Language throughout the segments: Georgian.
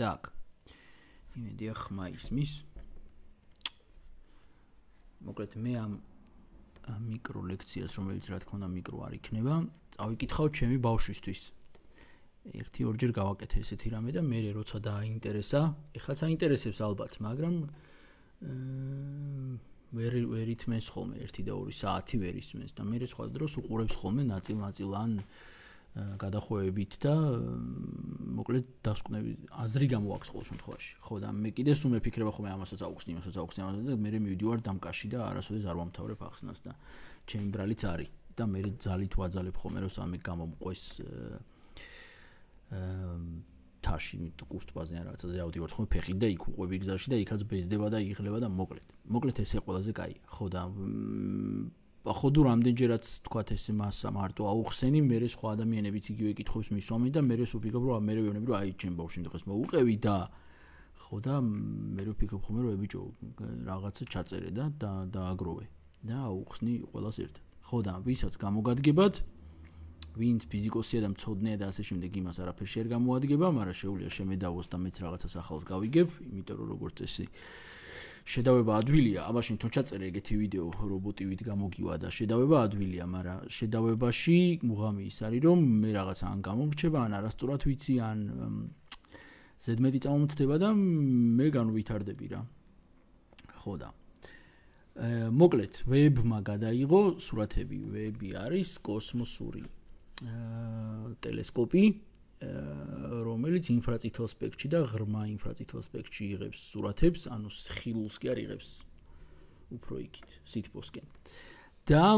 Так. იმედია ხმა ისმის. მოკლედ მე ამ მიკრო ლექციას, რომელიც რა თქმა უნდა მიკრო არ იქნება, წავიკითხავ ჩემი ბავშვისთვის. ერთი ორჯერ გავაკეთე ესეთი რამე და მე როცა დააინტერესა, ეხლა წაინტერესებს ალბათ, მაგრამ ვერ ვერ ითმენს ხოლმე 1 და 2 საათი ვერ ისმენს და მე სხვა დროს უყურებს ხოლმე ნაწილ-ნაწილ ან გადახოვებით და მოკლედ დასკვნები აზრი გამოაქვს ყოველ შემთხვევაში. ხო და მე კიდე სულ მეფიქრება ხოლმე ამასაც აუხსნი, ამასაც აუხსნი ამასაც და მე მივიდივარ დამკაში და არასოდეს არ ვამთავრებ ახსნას და ჩემი ბრალიც არის და მე ძალით ვაძალებ ხოლმე რომ სამი გამომყვეს აა თაში კუსტბაზე ან რაღაცაზე ავდივართ ხოლმე ფეხით და იქ უყვები გზაში და იქაც ბეზდება და იღლება და მოკლედ. მოკლედ ესე ყველაზე კაი. ხო და походу რამდენჯერაც თქვა ესე მას მარტო აუხსენი მე სხვა ადამიანებიც იგივე კითხვის მისვამი და მე ვფიქრობ რომ მე ვიონები რომ აი ჩემ ბავშვი დღეს მოუყევი და ხო და მე ვფიქრობ ხომ რომ ებიჭო რაღაცა ჩაწერე და დააგროვე და აუხსნი ყველას ერთად ხო და ვისაც გამოგადგებათ ვინც ფიზიკოსია და მწოდნეა და ასე შემდეგ იმას არაფერში არ გამოადგება მაგრამ შეუძლია შემედავოს და მეც რაღაცას ახალს გავიგებ იმიტომ რომ როგორც წესი შედავება ადვილია, ამაში თუ ჩაწერე ეგეთი ვიდეო რობოტივით გამოგივა და შედავება ადვილია, მაგრამ შედავებაში მუღამი ის არის, რომ მე რაღაცა ან გამომრჩება, ან არასწორად ვიცი, ან ზედმეტი წამომწდება და მე განვითარდები რა. ხო და მოკლედ, ვებმა გადაიღო სურათები, ვები არის კოსმოსური ტელესკოპი, რომელიც ინფრაწითელ სპექტში და ღრმა ინფრაწითელ სპექტში იღებს სურათებს, ანუ ხილულს კი არ იღებს უფრო იქით, სითბოსკენ. და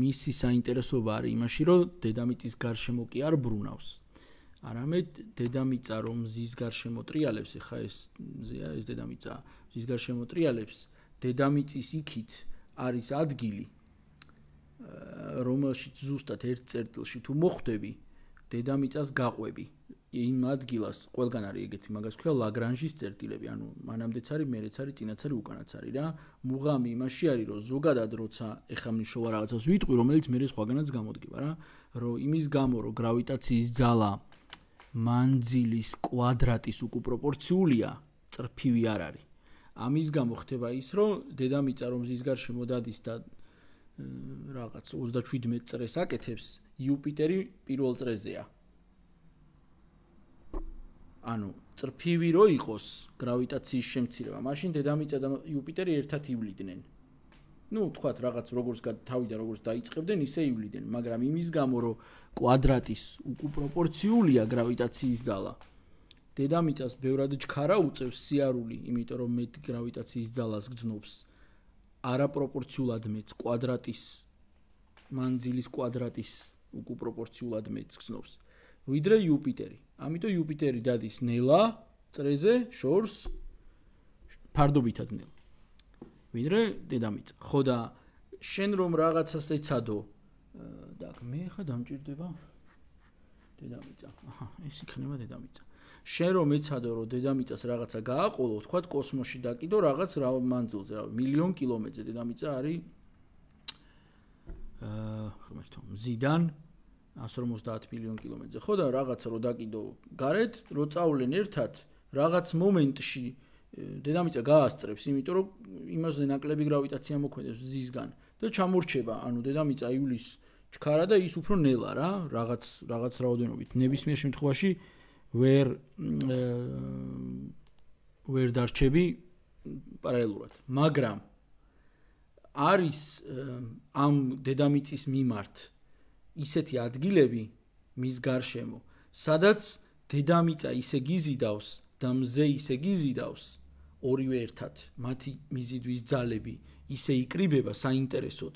მისი საინტერესოა იმაში, რომ დედამიწის გარშემო კი არ ბრუნავს. არამედ დედამიწა რომ ზის გარშემო ტრიალებს, ხა ეს ზია ეს დედამიწა ზის გარშემო ტრიალებს, დედამიწის იქით არის ადგილი რომელშიც ზუსტად ერთ წერტილში თუ მოხვდები დედამიწას გაყვები იმ ადგილას ყველგან არის ეგეთი მაგას ქვია ლაგრანჟის წერტილები ანუ მანამდეც არის მეც არის წინაც არის უკანაც არის რა მუღამი იმაში არის რომ ზოგადად როცა ეხა მნიშვნელო რაღაცას ვიტყვი რომელიც მე სხვაგანაც გამოდგება რა რომ იმის გამო რომ გრავიტაციის ძალა მანძილის კვადრატის უკუ პროპორციულია წრფივი არ არის ამის გამო ხდება ის რომ დედამიწა რომ ზის გარშემო დადის და რაღაც 37 წრეს აკეთებს იუპიტერი პირველ წრეზეა. ანუ წრფივი რო იყოს გრავიტაციის შემცირება, მაშინ დედამიწა და იუპიტერი ერთად ივლიდნენ. ну, თქვათ, რაღაც როგორც თავი და როგორც დაიწყებდნენ, ისე ივლიდნენ, მაგრამ იმის გამო, რომ კვადრატის უკუპროპორციულია გრავიტაციის ძალა. დედამიწას ბევრად ჩქარა უწევს სიარული, იმიტომ რომ მე გრავიტაციის ძალას გძნობს არაპროპორციულად მეც კვადრატის მანძილის კვადრატის უკუ პროპორციულად მეც გსნობს ვიდრე იუპიტერი ამიტომ იუპიტერი დადის ნელა წრეზე შორს ფარდობითად ნელა ვიდრე დედამიწა ხო და შენ რომ რაღაცას ეცადო და მე ხა დამჭirdება დედამიწა აჰა ეს იქნება დედამიწა შენ რომ ეცადო რომ დედამიწას რაღაცა გააყოლო თქვა კოსმოსში დაკიდო რაღაც რა მანძილზე რა მილიონ კილომეტრზე დედამიწა არის ხმერთო მზიდან 150 მილიონ კილომეტრზე. ხო და რაღაცა რო დაკიდო გარეთ, რო წავლენ ერთად, რაღაც მომენტში დედამიწა გაასწრებს, იმიტომ რომ იმაზე ნაკლები გრავიტაცია მოქმედებს მზისგან და ჩამორჩება, ანუ დედამიწა ივლის ჩქარა და ის უფრო ნელა რა, რაღაც რაღაც რაოდენობით. ნებისმიერ შემთხვევაში ვერ ვერ დარჩები პარალელურად, მაგრამ არის ამ დედამიწის მიმართ ისეთი ადგილები მის გარშემო, სადაც დედამიწა ისე გიზიდავს და მზე ისე გიზიდავს ორივე ერთად, მათი მიზიდვის ძალები ისე იკრიბება საინტერესოდ,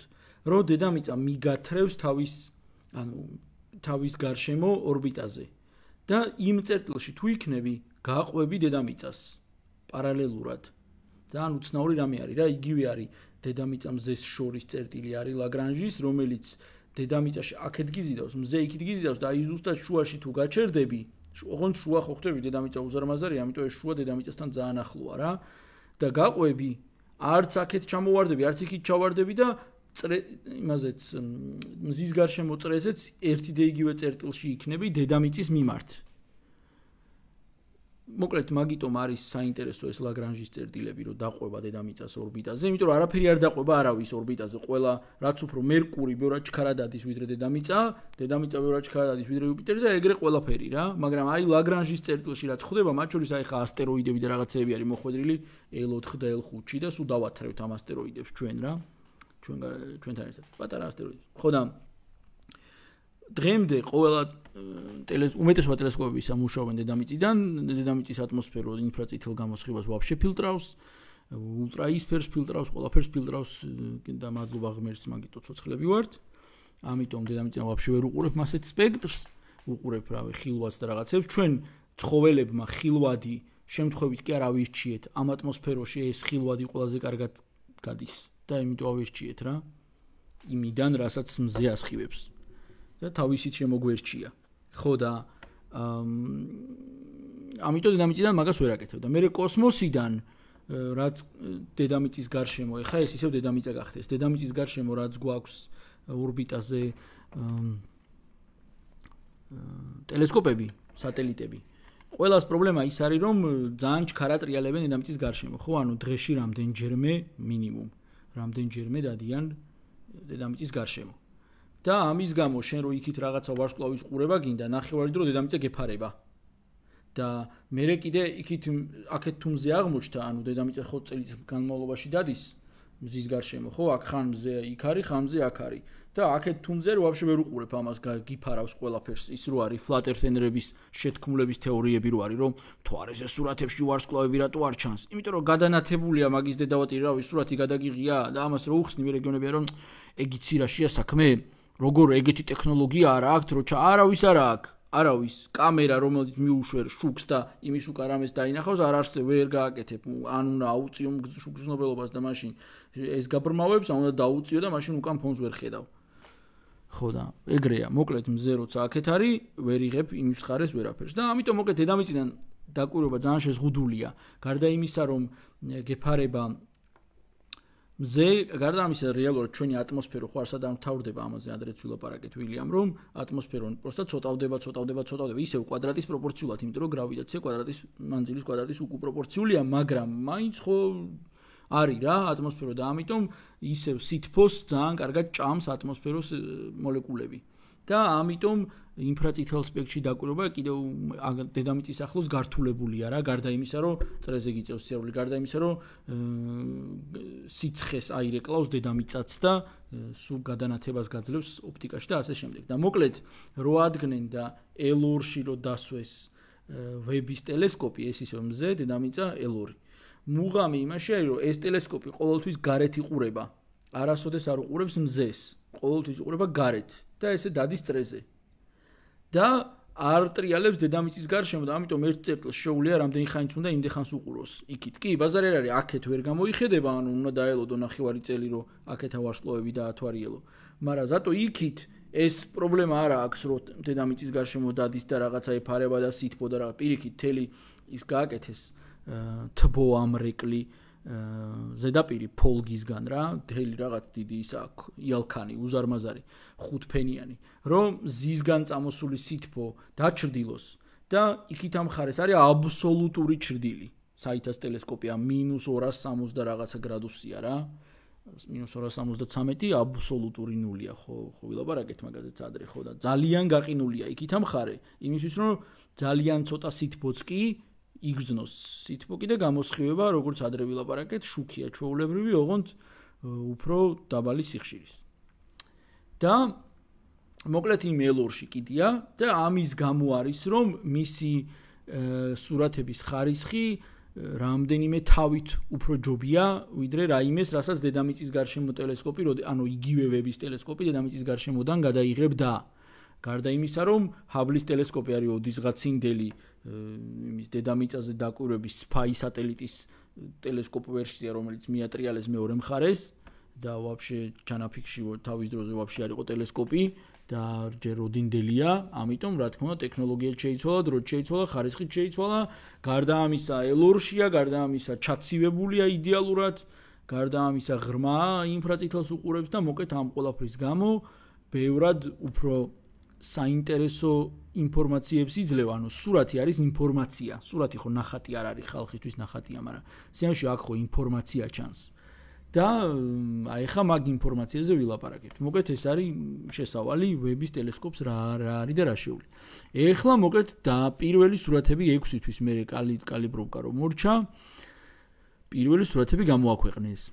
რომ დედამიწა მიგათრევს თავის ანუ თავის გარშემო ორბიტაზე და იმ წერტილში თუ იქნები, გააყვები დედამიწას პარალელურად. ძალიან უცნაური რამე არის რა, იგივე არის დედამიწამზე შორის წერტილი არის ლაგრანჟის, რომელიც დედამიწაში აქედგიზიდავს, მზე იქითგიზიდავს და აი ზუსტად შუაში თუ გაჩერდები, ოღონ შუა ხო ხტები დედამიწა უზარმაზარია, ამიტომ ეს შუა დედამიწასთან ძალიან ახლოა რა. და გაყვები, არც აქეთ ჩამოواردები, არც იქით ჩავარდები და წრე იმაზეც მზის გარშემო წრეზეც ერთი და იგივე წერტილში იქნები დედამიწის მიმართ. მოკლედ მაგიტომ არის საინტერესო ეს ლაგრანჟის წერტილები რომ დაყვება დედამიწას ორბიტაზე, იმიტომ რომ არაფერი არ დაყვება არავის ორბიტაზე. ყველა რაც უფრო მერკური ბევრად ჩქარად ადის ვიდრე დედამიწა, დედამიწა ბევრად ჩქარად ადის ვიდრე იუპიტერი და ეგრე ყველაფერი რა, მაგრამ აი ლაგრანჟის წერტილში რაც ხდება, მათ შორის აი ხა ასტეროიდები და რაღაცეები არის მოხვედრილი L4 და L5-ში და სულ დავათრევთ ამ ასტეროიდებს ჩვენ რა. ჩვენ ჩვენთან ერთად პატარა ასტეროიდი. ხო და დღემდე ყოველ ტელეს უმეტესობა ტელესკოპების ამუშავენ დედამიწიდან დედამიწის ატმოსფერო ინფრაწითელ გამოსხივას ვაფშე ფილტრავს ულტრაისფერს ფილტრავს ყველაფერს ფილტრავს და მადლობა ღმერთს მაგით უცოცხლები ვართ ამიტომ დედამიწიდან ვაფშე ვერ უყურებ მასეთ სპექტრს უყურებ რავი ხილვას და რაღაცებს ჩვენ ცხოველებმა ხილვადი შემთხვევით კი არავი ისჩიეთ ამ ატმოსფეროში ეს ხილვადი ყველაზე კარგად გადის და იმიტომ ავირჩიეთ რა იმიდან რასაც მზე ასხივებს და თავისით შემოგვერჩია. ხო და ამიტომ დედამიწიდან მაგას ვერ აკეთებ და მე კოსმოსიდან რაც დედამიწის გარშემო, ხა ეს ისევ დედამიწა გახდეს. დედამიწის გარშემო რაც გვაქვს ორბიტაზე ტელესკოპები, სატელიტები. ყველას პრობლემა ის არის, რომ ძალიან ჩქარატრიალებენ დედამიწის გარშემო. ხო, ანუ დღეში რამდენჯერმე მინიმუმ, რამდენჯერმე დადიან დედამიწის გარშემო. და ამის გამო შენ რო იქით რაღაცა ვარშკლავის ყურება გინდა ნახევარი დრო დედამიწა გეფარება და მე კიდე იქით აქეთ თუმზე აღმოჩნდა ანუ დედამიწა ხო წელიწად განმავლობაში დადის მზის გარშემო ხო აქ ხან მზე იქ არის ხან მზე აქ არის და აქეთ თუმზე ვაფშე ვერ უყურებ ამას გიფარავს ყველაფერს ის რო არის ფლატერსენერების შეთქმულების თეორიები რო არის რომ თوارეს ეს სურათებში ვარშკლავები რატო არ ჩანს იმიტომ რომ გადანათებულია მაგის დედავატირი რავი სურათი გადაგიღია და ამას რო უხსნი მე რეგიონებია რომ ეგიცი რა შეა საქმე როგორ ეგეთი ტექნოლოგია არა აქვს როჩა არავის არა აქვს არავის კამერა რომელიც მიუშვერ შუქს და იმის უკან ამეს დაინახავს არ არსე ვერ გააკეთებ ან უნდა აუწიო შუქსნობელობას და მაშინ ეს გაბრმავებს ან უნდა დაუწიო და მაშინ უკან ფონს ვერ ხედავ ხო და ეგრეა მოკლედ მზე როცა აქეთ არის ვერ იღებ იმის ხარეს ვერაფერს და ამიტომ მოკლედ დედამიწიდან დაკვირობა ძალიან შეზღუდულია გარდა იმისა რომ გეფარება მზე გარდა ამისა რეალურად ჩვენი ატმოსფერო ხო არსად ამთავრდება ამაზე ადრეც ვილაპარაკეთ ვილიამ რომ ატმოსფერო უბრალოდ ცოტავდება ცოტავდება ცოტავდება ისე კვადრატის პროპორციულად იმიტომ რომ გრავიტაცია კვადრატის მანძილის კვადრატის უკუ პროპორციულია მაგრამ მაინც ხო არის რა ატმოსფერო და ამიტომ ისევ სითფოს ძალიან კარგად ჭამს ატმოსფეროს მოლეკულები და ამიტომ ინფრაწითელ სპექტში დაკვირობა კიდევ დედამიწის ახლოს გართულებულია რა გარდა იმისა რომ წრეზე გიწევს სიარული გარდა იმისა რომ სიცხეს აირეკლავს დედამიწაც და სუ გადანათებას გაძლევს ოპტიკაში და ასე შემდეგ და მოკლედ რო ადგნენ და ელორში რო დასვეს ვების ტელესკოპი ეს ისო მზე დედამიწა ელორი მუღამი იმაშია რომ ეს ტელესკოპი ყოველთვის გარეთ იყურება არასოდეს არ უყურებს მზეს, ყოველთვის უყურება გარეთ და ესე დადის წრეზე. და არ ტრიალებს დედამიწის გარშემო და ამიტომ ერთ წერტილს შეუ ល ია რამდენი ხანიც უნდა იმდე ხანს უყუროს. იქით კი ბაზარი არ არის, აქეთ ვერ გამოიხედება, ანუ უნდა დაელოდო ნახევარი წელი რომ აქეთა ვარშლოები და ათვარიელო. მაგრამ ზატო იქით ეს პრობლემა არა აქვს რომ დედამიწის გარშემო დადის და რაღაცა ეფარება და სითბო და რაღაც პირიქით თელი ის გააკეთეს თბო ამრეკლი ზედაპირი ფოლგისგან რა, თელი რაღაც დიდი ის აქ, იალქანი, უზარმაზარი, ხუთფენიანი, რომ ზისგან წამოსული სითბო დაჩრდილოს და იქით ამხარეს არის აბსოლუტური ჩრდილი. საითას ტელესკოპია -260 რაღაცა გრადუსია რა. -273 აბსოლუტური ნულია ხო ხო ვილაპარაკეთ მაგაზეც ადრე ხო და ძალიან გაყინულია იქით ამხარე იმისთვის რომ ძალიან ცოტა სითბოც კი იგრძნოს სითბო კიდე გამოსხივება, როგორც ადრე ვილაპარაკეთ, შუქია ჩოულებრივი, ოღონდ უფრო დაბალი სიხშირის. და მოკლედ იმ ელორში კიდია და ამის გამო არის რომ მისი სურათების ხარისხი რამდენიმე თავით უფრო ჯობია ვიდრე რაიმეს, რასაც დედამიწის გარშემო ტელესკოპი, ანუ იგივე ვების ტელესკოპი დედამიწის გარშემოდან გადაიღებდა. აა გარდა იმისა, რომ ჰაბლის ტელესკოპი არის ოდისღაცინდელი იმის დედამიწაზე დაკვირვების სპაი სატელიტის ტელესკოპ ვერსია, რომელიც მიატრიალეს მეორე მხარეს და ვაფშე ჩანაფიქში თავის დროზე ვაფშე არ იყო ტელესკოპი და ჯერ ოდინდელია, ამიტომ რა თქმა უნდა ტექნოლოგია შეიცვალა, დროც შეიცვალა, ხარისხიც შეიცვალა, გარდა ამისა ელორშია, გარდა ამისა ჩაცივებულია იდეალურად, გარდა ამისა ღრმა ინფრაწითელს უყურებს და მოკეთ ამ ყველაფრის გამო ბევრად უფრო საინტერესო ინფორმაციებს იძლევა, ანუ სურათი არის ინფორმაცია. სურათი ხო ნახატი არ არის ხალხისთვის ნახატია, მაგრამ სიამში აქ ხო ინფორმაცია ჩანს. და აი ხა მაგ ინფორმაციაზე ვილაპარაკებთ. მოკლედ ეს არის შესავალი ვების ტელესკოპს რა რა არის და რა შეული. ეხლა მოკლედ და პირველი სურათები 6-ითვის მე კალიბრობკა რომ მორჩა პირველი სურათები გამოაქვეყნეს.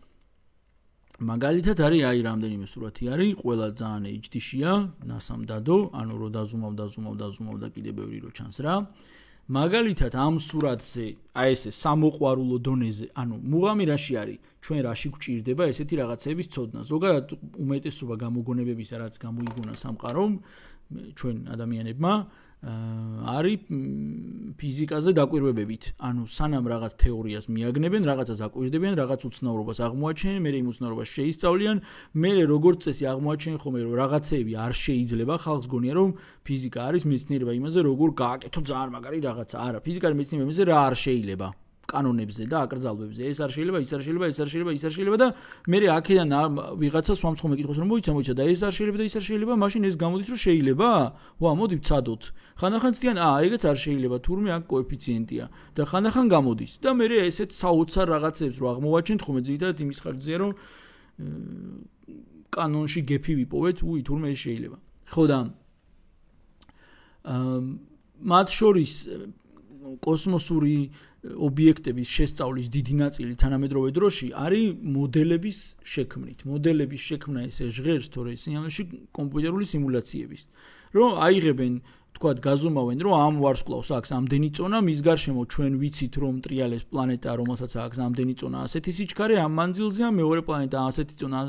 მაგალითად არის აი რამდენიმე სურათი არის, ყველა ძალიან HD-შია, NASA-მ დადო, ანუ რო დაზუმავ, დაზუმავ, დაზუმავ და კიდე ბევრი რო ჩანს რა. მაგალითად ამ სურათზე, აი ესე სამოყვარულო დონეზე, ანუ მუღამი რაში არის? ჩვენ რაში გვჭირდება ესეთი რაღაცების ცოდნა? ზოგადად უმეტესობა გამოგონებებისა რაც გამოიგონა სამყარო ჩვენ ადამიანებმა, არის ფიზიკაზე დაკვირვებებით. ანუ სანამ რაღაც თეორიას მიაგნებენ, რაღაცას აკვირდებიან, რაღაც უცნაურობას აღმოაჩენენ, მე იმ უცნაურობას შეისწავლიან, მე როგორც წესი აღმოაჩენენ ხოლმე რომ რაღაცეები არ შეიძლება, ხალხს გონია რომ ფიზიკა არის მეცნიერება იმაზე, როგორ გააკეთო ძალიან მაგარი რაღაცა. არა, ფიზიკა არის მეცნიერება იმაზე, რა არ შეიძლება. კანონებზე და აკრძალვებზე. ეს არ შეიძლება, ის არ შეიძლება, ის არ შეიძლება, ის არ შეიძლება და მე რე აქედან ვიღაცა სვამცხო მეკითხოს რომ მოიცა, მოიცა და ეს არ შეიძლება და ის არ შეიძლება, მაშინ ეს გამოდის რომ შეიძლება? ვა, მოდი ვცადოთ. ხანახან ძდიან, აა, ეგეც არ შეიძლება, თურმე აქ კოეფიციენტია და ხანახან გამოდის და მე რე ესეც საოცარ რაღაცებს რო აღმოვაჩინთ ხომ ძირითადად იმის ხარჯზეა რომ კანონში გეფი ვიპოვეთ, უი, თურმე ეს შეიძლება. ხო და მათ შორის კოსმოსური ობიექტების შესწავლის დიდი ნაწილი თანამედროვე დროში არის მოდელების შექმნით. მოდელების შექმნა ესე ჟღერს თორე სიამაში კომპიუტერული სიმულაციების. რომ აიღებენ თქვა გაზომავენ რომ ამ ვარსკვლავს აქვს ამდენი წონა, მის გარშემო ჩვენ ვიცით რომ ტრიალეს პლანეტა რომელსაც აქვს ამდენი წონა, ასეთი სიჩქარე ამ მანძილზეა მეორე პლანეტა ასეთი წონა.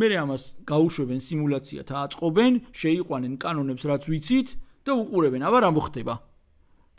მე ამას გაუშვებენ სიმულაციათ, ააწყობენ, შეიყვანენ კანონებს რაც ვიცით და უყურებენ, აბა რა მოხდება?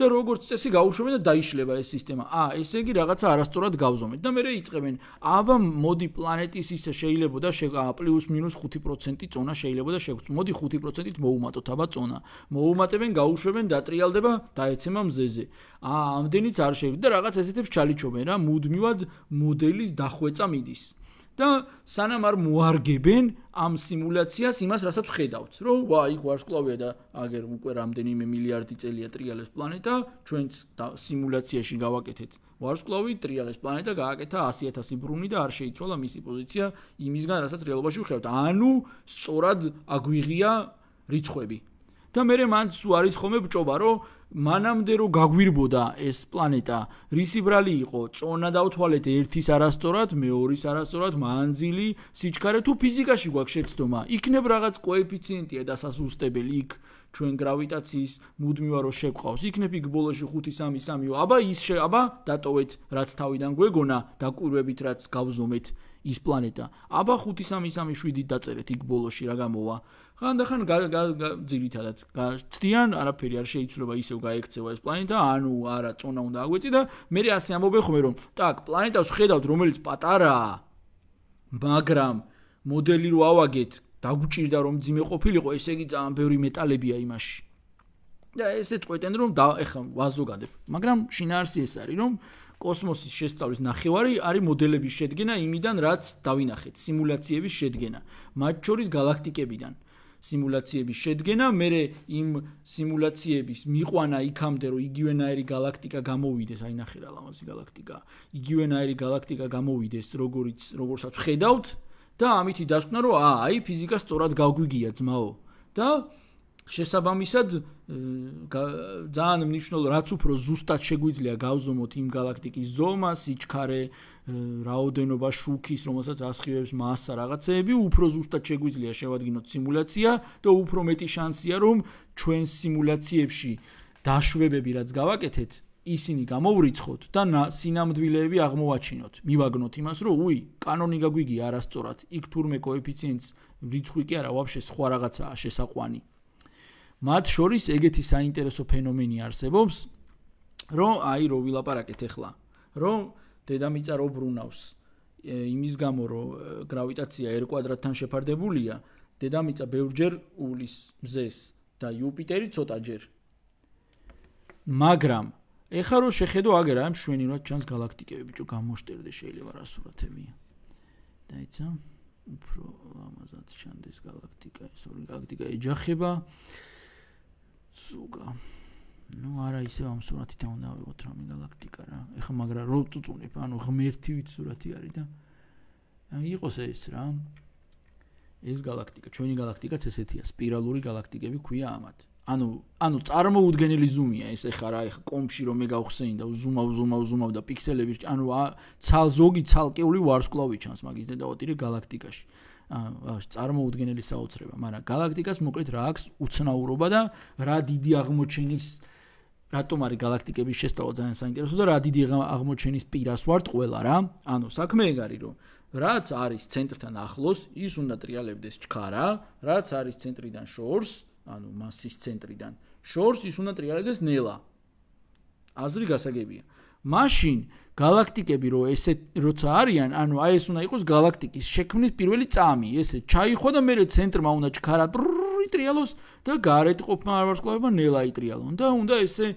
და როგორც წესი გაუშვებენ და დაიშლება ეს სისტემა. ა, ესე იგი რაღაცა არასწორად გავზომეთ და მე რე იყებენ. აბა მოდი პლანეტის ისე შეიძლება და პლუს მინუს 5% წონა შეიძლება და შეგვწ. მოდი 5%-ით მოუმატოთ აბა წონა. მოუმატებენ, გაუშვებენ, დატრიალდება, დაეცემა მზეზე. ა, ამდენიც არ შეიძლება და რაღაც ესეთებს ჩალიჩობენ რა, მუდმივად მოდელის დახვეწა მიდის. და სანამ არ მოარგებენ ამ სიმულაციას იმას, რასაც ხედავთ, რომ ვაი, ვარსკვლავია და აგერ უკვე რამდენიმე მილიარდი წელია ტრიალეს პლანეტა, ჩვენც სიმულაციაში გავაკეთეთ ვარსკვლავი, ტრიალეს პლანეტა გააკეთა 100.000 ბრუნი და არ შეიცვალა მისი პოზიცია იმისგან, რასაც რეალობაში ვხედავთ. ანუ სწორად აგვიღია რიცხვები, და მე მანდ სუ არის ხომ ეჭობა რომ მანამდე რომ გაგვირბოდა ეს პლანეტა რისი ბრალი იყო წონა დავთვალეთ ერთის არასწორად მეორის არასწორად მანძილი სიჩქარე თუ ფიზიკაში გვაქვს შეცდომა იქნებ რაღაც კოეფიციენტია დასასუსტებელი იქ ჩვენ გრავიტაციის მუდმივა რო შეგყავს, იქნები გბოლოში 5-3-3-ო. აბა ის შე, აბა დატოვეთ რაც თავიდან გვეგონა, დაკვირვებით რაც გავზომეთ ის პლანეტა. აბა 5-3-3-7-ით დაწერეთ იქ ბოლოში რა გამოვა. ხანდახან ძირითადად ცდიან არაფერი არ შეიძლება ისევ გაექცევა ეს პლანეტა, ანუ არა წონა უნდა აგვეწი და მე ასე ამბობენ ხოლმე რომ так, პლანეტას ხედავთ რომელიც პატარაა. მაგრამ მოდელი რო ავაგეთ, დაგუჭირდა რომ ძიმე ყოფილიყო, ესე იგი ძალიან ბევრი მეტალებია იმაში. და ესეთ ყვეტენ რომ ეხლა ვაზოგადებ, მაგრამ შინაარსი ეს არის რომ კოსმოსის შესწავლის ნახევარი არის მოდელების შედგენა იმიდან რაც დავინახეთ, სიმულაციების შედგენა, მათ შორის galaktikebidan სიმულაციების შედგენა, მე იმ სიმულაციების მიყვანა იქამდე რომ იგივენაირი galaktika გამოვიდეს, აი ნახე რა ლამაზი galaktika. იგივენაირი galaktika გამოვიდეს, როგორც როგორცაც ხედავთ, და ამით იდასკვნა რომ აა აი ფიზიკა სწორად გაგვიგია ძმაო და შესაბამისად ძალიან მნიშვნელოვანი რაც უფრო ზუსტად შეგვიძლია გავზომოთ იმ galaktikis ზომას, სიჩქარე, რაოდენობა შუქის, რომელსაც ასხივებს massa რაღაცეები, უფრო ზუსტად შეგვიძლია შევადგინოთ სიმულაცია და უფრო მეტი შანსია რომ ჩვენ სიმულაციებში დაშვებები რაც გავაკეთეთ, ისინი გამოვრიცხოთ და სინამდვილეები აღმოვაჩინოთ. მივაგნოთ იმას, რომ უი, კანონი გაგვიგია არასწორად. იქ თურმე კოეფიციენტს რიცხვი კი არა, ვაფშე სხვა რაღაცაა შესაყვანი. მათ შორის ეგეთი საინტერესო ფენომენი არსებობს, რომ აი რო ვილაპარაკეთ ახლა, რომ დედამიწა რო ბრუნავს იმის გამო, რომ გრავიტაცია r კვადრატთან შეფარდებულია, დედამიწა ბევრჯერ უვლის მზეს და იუპიტერი ცოტა ჯერ მაგრამ ეხა რო შეხედო აგერ აი მშვენი რა ჩანს galaktikები ბიჭო გამოშტერდე შეიძლება რასურათებია დაიცა უფრო ამაზად ჩანდეს galaktika ეს ორი galaktika ეჯახება ზუგა ну ара ისე ამ სურათიდან უნდა ავიღოთ რომი galaktika რა ეხა მაგრამ რო წუწუნებ ანუ ღმერთი ვით სურათი არის და იყოს ეს რა ეს galaktika ჩვენი galaktikაც ესეთია სპირალური galaktikები ქვია ამათ ანუ ანუ წარმოუდგენელი ზუმია ეს ახლა რა ახლა კომპში რომ მე გავხსენინდა ზუმავ ზუმავ ზუმავ და პიქსელები ანუ ცალ ზოგი ცალკეული ვარსკვლავი ჩანს მაგის დედაოტირი galaktikashi ა წარმოუდგენელი საოცრება მაგრამ galaktikas მოკლედ რა აქვს უცნაურობა და რა დიდი აღმოჩენის რატომ არის galaktikების შესწავლა ძალიან საინტერესო და რა დიდი აღმოჩენის პირას ვართ ყველა რა ანუ საქმე ეგ არის რომ რაც არის ცენტრთან ახლოს ის უნდა ტრიალებდეს ჩქარა რაც არის ცენტრიდან შორს ანუ მასის ცენტრიდან შორს ის უნდა ტრიალებდეს ნელა აზრი გასაგებია მაშინ galaktikebi ro ese rotsa arian anu ai es una ikos galaktikis shekmnis pirveli tsami ese chaiho da mere tsentrma unda chkara trialos da garet qopma arvarsklobeba nela itrialon da unda ese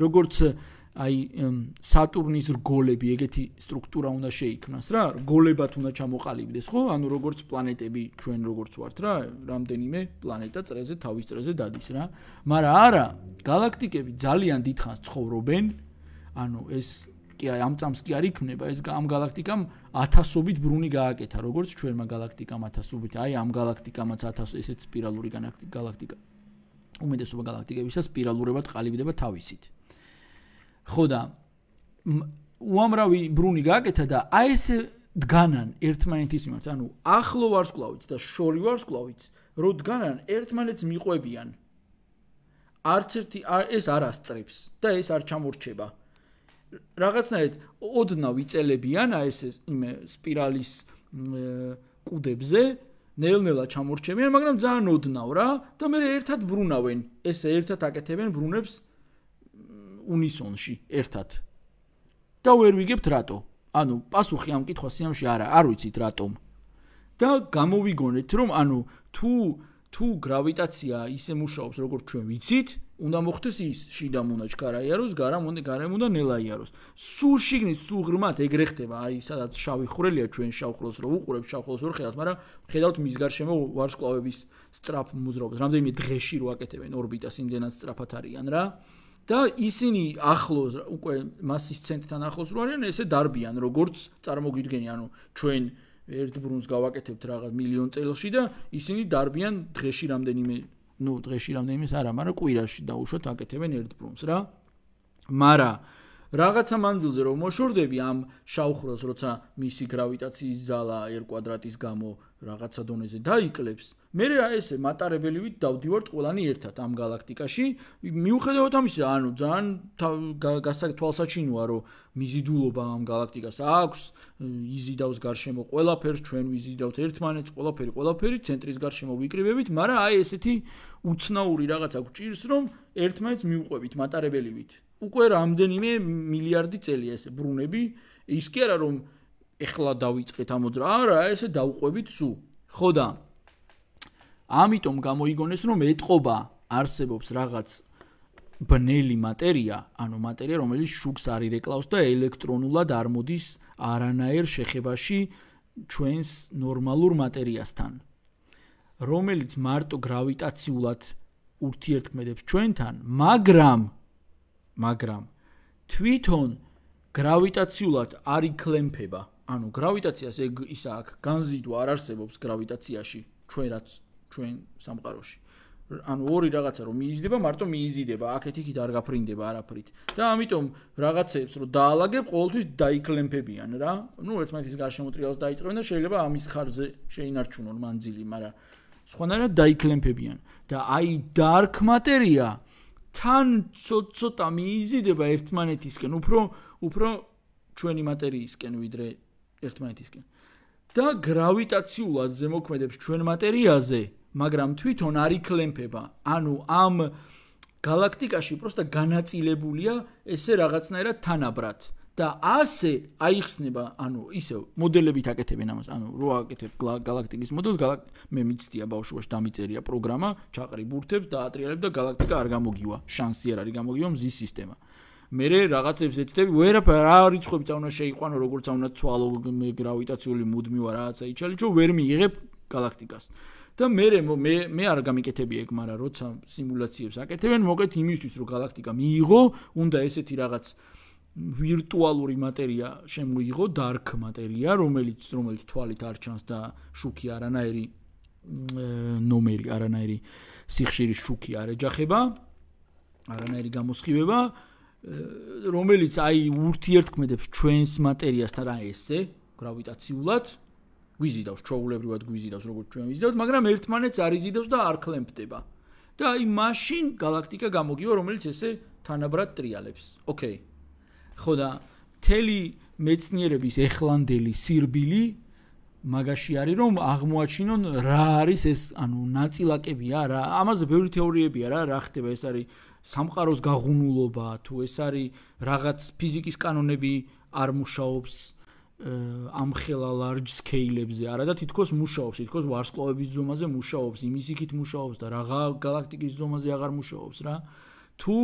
rogorts აი სატურნის რგოლები ეგეთი სტრუქტურა უნდა შეიქმნას რა რგოლებად უნდა ჩამოყალიბდეს ხო ანუ როგორც პლანეტები ჩვენ როგორც ვართ რა რამდენიმე პლანეტა წრეზე თავის წრეზე დადის რა მაგრამ არა galaktikები ძალიან დიდხანს ცხოვრობენ ანუ ეს კი აი ამ წამს კი არ იქნება ეს ამ galaktikam ათასობით ბრუნი გააკეთა როგორც ჩვენმა galaktikam ათასობით აი ამ galaktikamაც ათას ესეც სპირალური galaktika galaktika უმეტესობა galaktikებისა სპირალურებად ყალიბდება თავისით ხო და უამრავი ბრუნი გააკეთა და აი ეს დგანან ერთმანეთის მიმართ, ანუ ახლო ვარსკვლავით და შორი ვარსკვლავით რო დგანან ერთმანეთს მიყვებიან. არც ერთი ეს არ ასწრებს და ეს არ ჩამორჩება. რაღაცნაირად ოდნა ვიწელებიან აი ეს სპირალის კუდებზე ნელ-ნელა ჩამორჩებიან, მაგრამ ძალიან ოდნაო რა და მე ერთად ბრუნავენ. ეს ერთად აკეთებენ ბრუნებს unison-ში ერთად. და ვერ ვიგებთ რატო. ანუ პასუხი ამ კითხვას იმში არა, არ ვიცით რატომ. და გამოვიგონეთ, რომ ანუ თუ თუ გრავიტაცია ისე მუშაობს, როგორც ჩვენ ვიცით, უნდა მოხდეს ის შიდა მონაჩქარა იაროს, გარემოდან გარემოდან ნელა იაროს. სულ შიგნით, სულ ღრმად ეგრე ხდება, აი სადაც შავი ხვრელია ჩვენ შავხლოს რო უყურებს შავხლოს რო ხედავთ, მაგრამ ხედავთ მის გარშემო ვარსკვლავების სტრაფ მოძრაობას. რამდენიმე დღეში რო აკეთებენ ორბიტას იმდენად სტრაფად არიან რა. აა და ისინი ახლოს უკვე მასის ცენტთან ახლოს რო არიან, ესე დარბიან, როგორც წარმოგიდგენი, ანუ ჩვენ ერთბრუნს გავაკეთებთ რაღაც მილიონ წელში და ისინი დარბიან დღეში რამდენიმე, ну, დღეში რამდენიმეს არა, მაგრამ კვირაში დაუშვათ აკეთებენ ერთბრუნს, რა. მარა რაღაცა მანძილზე რომ მოშორდები ამ შავხროს, როცა მისი გრავიტაციის ძალა r²-ის გამო რაღაცა დონეზე დაიკლებს, მე რა ესე მატარებელივით დავდივართ ყველანი ერთად ამ galaktikashi მიუხედავად ამისა ანუ ძალიან გასაგ თვალსაჩინოა რომ მიზიდულობა ამ galaktikas აქვს იზიდავს გარშემო ყველაფერს ჩვენ ვიზიდავთ ერთმანეთს ყველაფერი ყველაფერი ცენტრის გარშემო ვიკრიბებით მაგრამ აი ესეთი უცნაური რაღაცა გჭირს რომ ერთმანეთს მიუყვებით მატარებელივით უკვე რამდენიმე მილიარდი წელი ესე ბრუნები ის კი არა რომ ეხლა დავიწყეთ ამ მოძრა არა ესე დაუყვებით სუ ხო და ამიტომ გამოიგონეს რომ ეთყობა არსებობს რაღაც ბნელი მატერია, ანუ მატერია რომელიც შუქს არ ირეკლავს და ელექტრონულად არ მოდის არანაირ შეხებაში ჩვენს ნორმალურ მატერიასთან, რომელიც მარტო გრავიტაციულად ურთიერთქმედებს ჩვენთან, მაგრამ მაგრამ თვითონ გრავიტაციულად არ იკლემფება. ანუ გრავიტაციას ეგ ისაა განზიდვა არ არსებობს გრავიტაციაში. ჩვენ რაც ჩვენ სამყაროში. ანუ ორი რაღაცა რომ მიიზიდება, მარტო მიიზიდება, აქეთ იქით არ გაფრინდება არაფრით. და ამიტომ რაღაცებს რომ დაალაგებ, ყოველთვის დაიკლემფებიან რა. ნუ ერთმანეთის გარშემო ტრიალს დაიწყებენ და შეიძლება ამის ხარზე შეინარჩუნონ მანძილი, მაგრამ სხვანაირად დაიკლემფებიან. და აი dark materia თან ცოტა მიიზიდება ერთმანეთისკენ, უფრო უფრო ჩვენი მატერიისკენ, ვიდრე ერთმანეთისკენ. და გრავიტაციულად ზემოქმედებს ჩვენ მატერიაზე, მაგრამ თვითონ არ იკლემფება. ანუ ამ galaktikashi prosto ganatsilebulia ese ragatsnaira tanabrat da ase aixsneba anu ise modelebit aketeben amas anu ro aketeb galaktikis modelus galak me mitsdia baushobash damitseria programa chaqri burtebs da atrialeb da galaktika ar gamogiwa shansi ar ari gamogiwa mzis sistema მე რაღაცებს ეცდები, ვერაფერ არ რიცხვები წავნა შეიყვანო, როგორც ამნა თვალო გრავიტაციული მუდმივა რაღაცა იჩალი, ჩვენ ვერ მიიღებ galaktikas. და მე მე მე არ გამიკეთები ეგ, მაგრამ როცა სიმულაციებს აკეთებენ, მოკეთ იმისთვის, რომ galaktika მიიღო, უნდა ესეთი რაღაც ვირტუალური მატერია შემოიღო, dark მატერია, რომელიც რომელიც თვალით არ ჩანს და შუქი არანაირი ნომერი, არანაირი სიხშირის შუქი არ ეჯახება, არანაირი გამოსხივება რომელიც აი ურთიერთქმედებს ჩვენს მასალასთან რა ესე გრავიტაციულად გვიზიდავს ჩაულებრივად გვიზიდავს როგორც ჩვენ ვიზიდავთ მაგრამ ერთმანეთს არ იზიდავს და არ ქლემფდება და აი მაშინ galaktika გამოგივა რომელიც ესე თანაბრად ტრიალებს ოკეი ხო და მთელი მეცნიერების ეხლანდელი სირბილი მაგაში არის რომ აღმოაჩინონ რა არის ეს ანუ ნაწილაკებია რა ამაზე ბევრი თეორიებია რა რა ხდება ეს არის სამყაროს გაღუნულობა თუ ეს არის რაღაც ფიზიკის კანონები არ მუშაობს ამ ხელა large scale-ებზე არადა თითქოს მუშაობს თითქოს ვარსკვლავების ზომაზე მუშაობს იმისიქით მუშაობს და რა გალაქტიკის ზომაზე აღარ მუშაობს რა თუ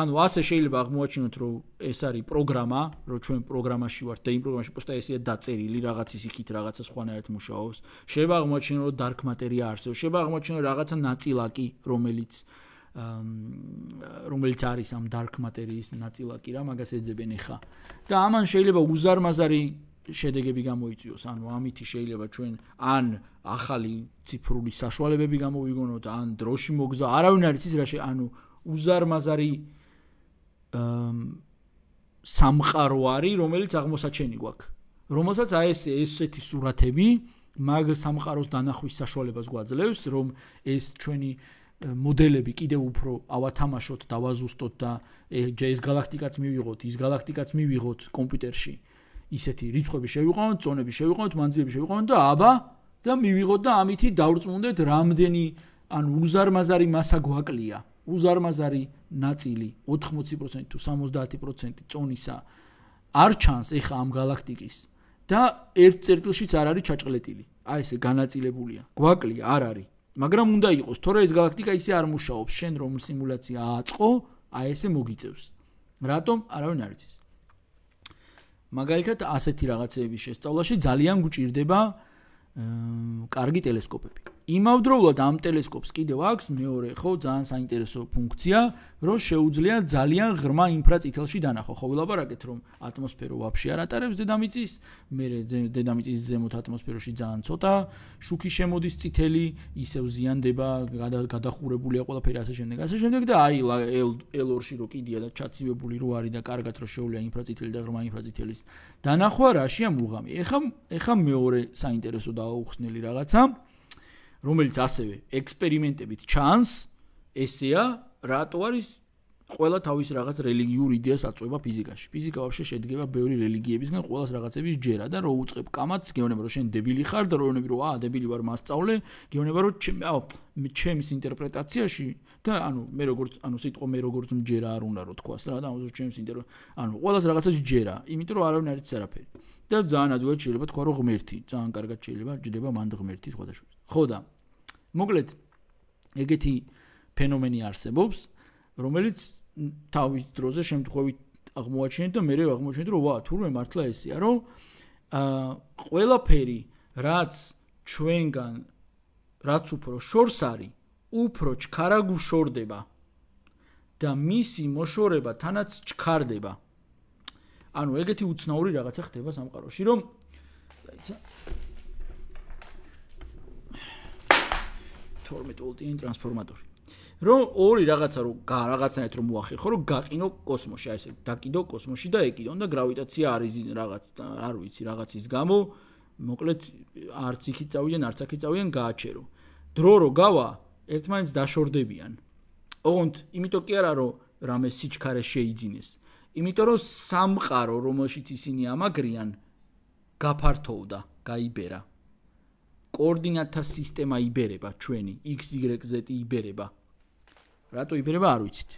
ანუ ასე შეიძლება აღმოაჩინოთ, რომ ეს არის პროგრამა, რომ ჩვენ პროგრამაში ვართ და იმ პროგრამაში პოსტა ესია დაწერილი, რაღაც ის იქით რაღაცა სხვანაირად მუშაობს. შეიძლება აღმოაჩინოთ, რომ dark matter-ია არსებობს. შეიძლება აღმოაჩინოთ რაღაცა ნაწილაკი, რომელიც რომელიც არის ამ dark matter-ის ნაწილაკი რა, მაგას ეძებენ ახლა. და ამან შეიძლება უზარმაზარი შედეგები გამოიწვიოს, ანუ ამითი შეიძლება ჩვენ ან ახალი ციფრული საშუალებები გამოვიგონოთ, ან დროში მოგზა, არავინ არის ის რა შე, ანუ უზარმაზარი სამყარო არის, რომელიც აღმოსაჩენი გვაქვს. რომელსაც აი ეს ესეთი სურათები მაგ სამყაროს დანახვის საშუალებას გვაძლევს, რომ ეს ჩვენი მოდელები კიდევ უფრო ავათამაშოთ, დავაზუსტოთ და ეს ჯეის გალაქტიკაც მივიღოთ, ის გალაქტიკაც მივიღოთ კომპიუტერში. ისეთი რიცხვები შევიყავნოთ, წონები შევიყავნოთ, მანძილები შევიყავნოთ და აბა და მივიღოთ და ამითი დავრწმუნდეთ რამდენი ან უზარმაზარი massa გვაკლია. უზარმაზარი ნაწილი 80% თუ 70% წონისა არ ჩანს ეხა ამ galaktikis და ერთ წერტილშიც არ არის ჩაჭყლეტილი. აი ესე განაწილებულია. გვაკლია, არ არის. მაგრამ უნდა იყოს, თორე ეს galaktika ისე არ მუშაობს, შენ რომ სიმულაცია აწყო, აი ესე მოგიწევს. რატომ? არავინ არ იცის. მაგალითად ასეთი რაღაცების შესწავლაში ძალიან გვჭირდება კარგი ტელესკოპები. იმავდროულად ამ ტელესკოპს კიდევ აქვს მეორე ხო ძალიან საინტერესო ფუნქცია, რომ შეუძლია ძალიან ღრმა ინფრაწითელში დანახო. ხო ვილაპარაკეთ, რომ ატმოსფერო ვაფშე არ ატარებს დედამიწის, მე დედამიწის ზემოთ ატმოსფეროში ძალიან ცოტა, შუქი შემოდის წითელი, ისევ ზიანდება, გადახურებულია ყველაფერი ასე შემდეგ, ასე შემდეგ და აი L-ში რო კიდია და ჩაცივებული რო არის და კარგად რო შეუძლია ინფრაწითელი და ღრმა ინფრაწითელის დანახვა რაშია მუღამი. ეხა ეხა მეორე საინტერესო დაუხსნელი რაღაცა რომელიც ასევე ექსპერიმენტებით ჩანს, ესეა რატო არის ყველა თავის რაღაც რელიგიურ იდეას აწובה ფიზიკაში. ფიზიკა ვაფშე შედგება ბევრი რელიგიებისგან, ყოველს რაღაცების ჯერა და რო უצב კამათს, გეოვნება რომ შენ დებილი ხარ და რო ვნები რომ აა დებილი ვარ მასწავლე, გეოვნება რომ ჩემ აო ჩემის ინტერპრეტაციაში და ანუ მე როგორც ანუ სიტყვა მე როგორც მჯერა არ უნდა რო თქვას რა და ანუ ჩემს ინტერ ანუ ყოველს რაღაცას ჯერა, იმიტომ რომ არავინ არის წერაფერი. და ძალიან ადვილად შეიძლება თქვა რომ ღმერთი, ძალიან კარგად შეიძლება ჯდება მანდ ღმერთი სხვადასხვა. ხო და მოკლედ ეგეთი ფენომენი არსებობს რომელიც თავის დროზე შემთხვევით აღმოაჩინეთ და მე რა აღმოჩინეთ რომ ვა თურმე მართლა ესეა რომ აა ყველაფერი რაც ჩვენგან რაც უფრო შორს არის უფრო ჩქარაგუ შორდება და მისი მოშორება თანაც ჩქარდება ანუ ეგეთი უცნაური რაღაცა ხდება სამყაროში რომ დაიცა 12 ვოლტიანი ტრანსფორმატორი. რომ ორი რაღაცა რო რაღაცნაირად რომ მოახერხო, რომ გაყინო კოსმოსში, აი ესე დაკიდო კოსმოსში და ეკიდონ და გრავიტაცია არის რაღაც არ ვიცი რაღაცის გამო, მოკლედ არც იქი წავიდნენ, არც აქი წავიდნენ გააჩერო. დრო რო გავა, ერთმანეთს დაშორდებიან. ოღონდ იმიტომ კი არა რომ რამე სიჩქარე შეიძინეს. იმიტომ რომ სამყარო, რომელშიც ისინი ამაგრიან, გაფართოვდა, გაიბერა. კოორდინატთა სისტემა იბერება ჩვენი xyz იბერება რატო იბერება არ ვიცით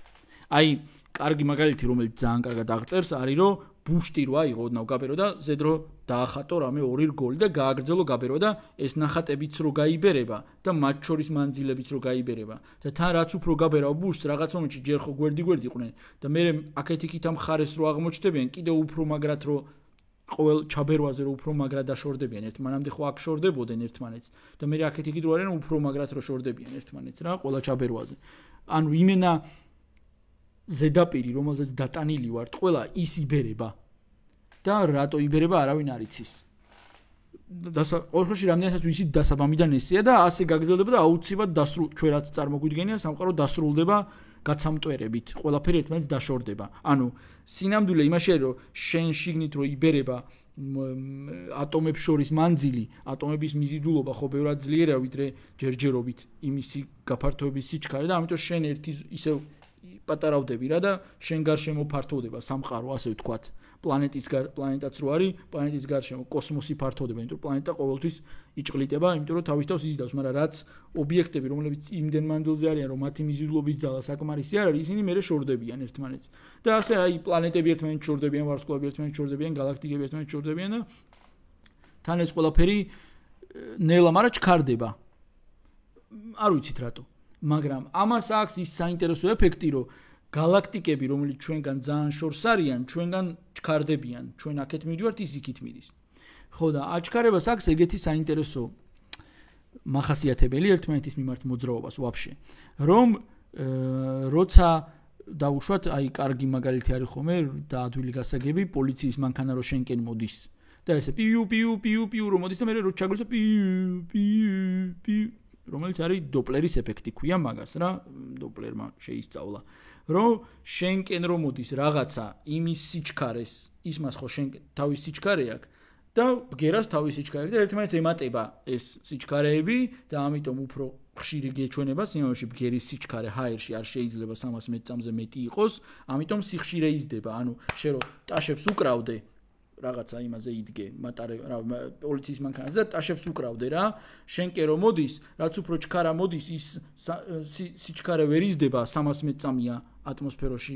აი კარგი მაგალითი რომელიც ძალიან კარგად აღწერს არის რომ ბუშტირო აი ღო ნავგაბერო და ზედრო დაახატო რამე ორი რგოლი და გააგრძელო გაბერო და ეს ნახატებიც რო გაიბერება და მათ შორის მანძილებიც რო გაიბერება და თან რაც უფრო გაბერავ ბუშს რაღაც მომენტში ჯერ ხო გვერდი გვერდი იყვნენ და მე აქეთ იქით ამ ხარეს რო აღმოჩნდებიან კიდე უფრო მაგრად რო ყოველ ჩაბერვაზე რომ უფრო მაგრად აშორდებიან ერთმანამდე ხო აქ შორდებოდნენ ერთმანეთს და მე რაკეთ იგი დროარენ უფრო მაგრად რომ შორდებიან ერთმანეთს რა ყოველ ჩაბერვაზე ანუ იმენა ზედაპირი რომელზეც დატანილი ვარ ყოლა ის იბერება და რატო იბერება არავინ არ იცის და ყოველში რამდენასაც ვიცი დასაბამიდან ესია და ასე გაგზელდება და აუცილებლად დასრულ ჩვენ რაც წარმოგვიდგენია სამყარო დასრულდება გაცამტვერებით ყველაფერი ერთმანეთს დაშორდება. ანუ სინამდვილე იმაშია, რომ შენ შიგნით რო იბერება ატომებს შორის მანძილი, ატომების მიზიდულობა ხო ბევრად ძლიერაა ვიდრე ჯერჯერობით იმისი გაფართოების სიჩქარე და ამიტომ შენ ერთი ისე პატარავდები რა და შენ გარშემო ფართოვდება სამყარო, ასე ვთქვათ. პლანეტის პლანეტაც რო არის, პლანეტის გარშემო კოსმოსი ფართოვდება, იმიტომ რომ პლანეტა ყოველთვის იჭყლიტება, იმიტომ რომ თავის თავს იზიდავს, მაგრამ რაც ობიექტები, რომლებიც იმდენ მანძილზე არიან, რომ მათი მიზიდულობის ძალა საკმარისი არ არის, ისინი მეორე შორდებიან ერთმანეთს. და ასე აი პლანეტები ერთმანეთს შორდებიან, ვარსკვლავები ერთმანეთს შორდებიან, გალაქტიკები ერთმანეთს შორდებიან და თან ეს ყველაფერი ნელა, მაგრამ ჩქარდება. არ ვიცით რატო. მაგრამ ამას აქვს ის საინტერესო ეფექტი, რომ galaktikები, რომელიც ჩვენგან ძალიან შორს არიან, ჩვენგან ჩქარდებიან, ჩვენ აქეთ მივდივართ, ის იქით მიდის. ხო და აჩქარებას აქვს ეგეთი საინტერესო מחასიათებელი ერთმანეთის მიმართ მოძრაობას ვაფშე, რომ როცა დაუშვათ, აი კარგი მაგალითი არის ხოლმე და ადვილი გასაგები, პოლიციის მანქანა რო შენკენ მოდის და ესე პიუ პიუ პიუ პიუ რომ მოდის და მე რო ჩაგვიწა პიუ პიუ პიუ რომელიც არის დოპლერის ეფექტი, ქვია მაგას რა, დოპლერმა შეისწავლა. აა რომ შენკენ რომ მოდის რაღაცა იმის სიჩქარეს ის მას ხო შენ თავის სიჩქარე აქვს და ბგერას თავის სიჩქარე და ერთმანეთს ემატება ეს სიჩქარეები და ამიტომ უფრო ხშირი გეჩვენება სიმონში ბგერის სიჩქარე ჰაერში არ შეიძლება 300 მეტრამდე მეტი იყოს ამიტომ სიხშირე იზრდება ანუ შე რომ ტაშებს უკრავდე რაღაცა იმაზე იდგე მატარე რა პოლიციის მანქანაზე და ტაშებს უკრავდე რა შენკე რომ მოდის რაც უფრო ჩქარა მოდის ის სიჩქარე ვერ იზრდება 300 მეტრამდე ატმოსფეროში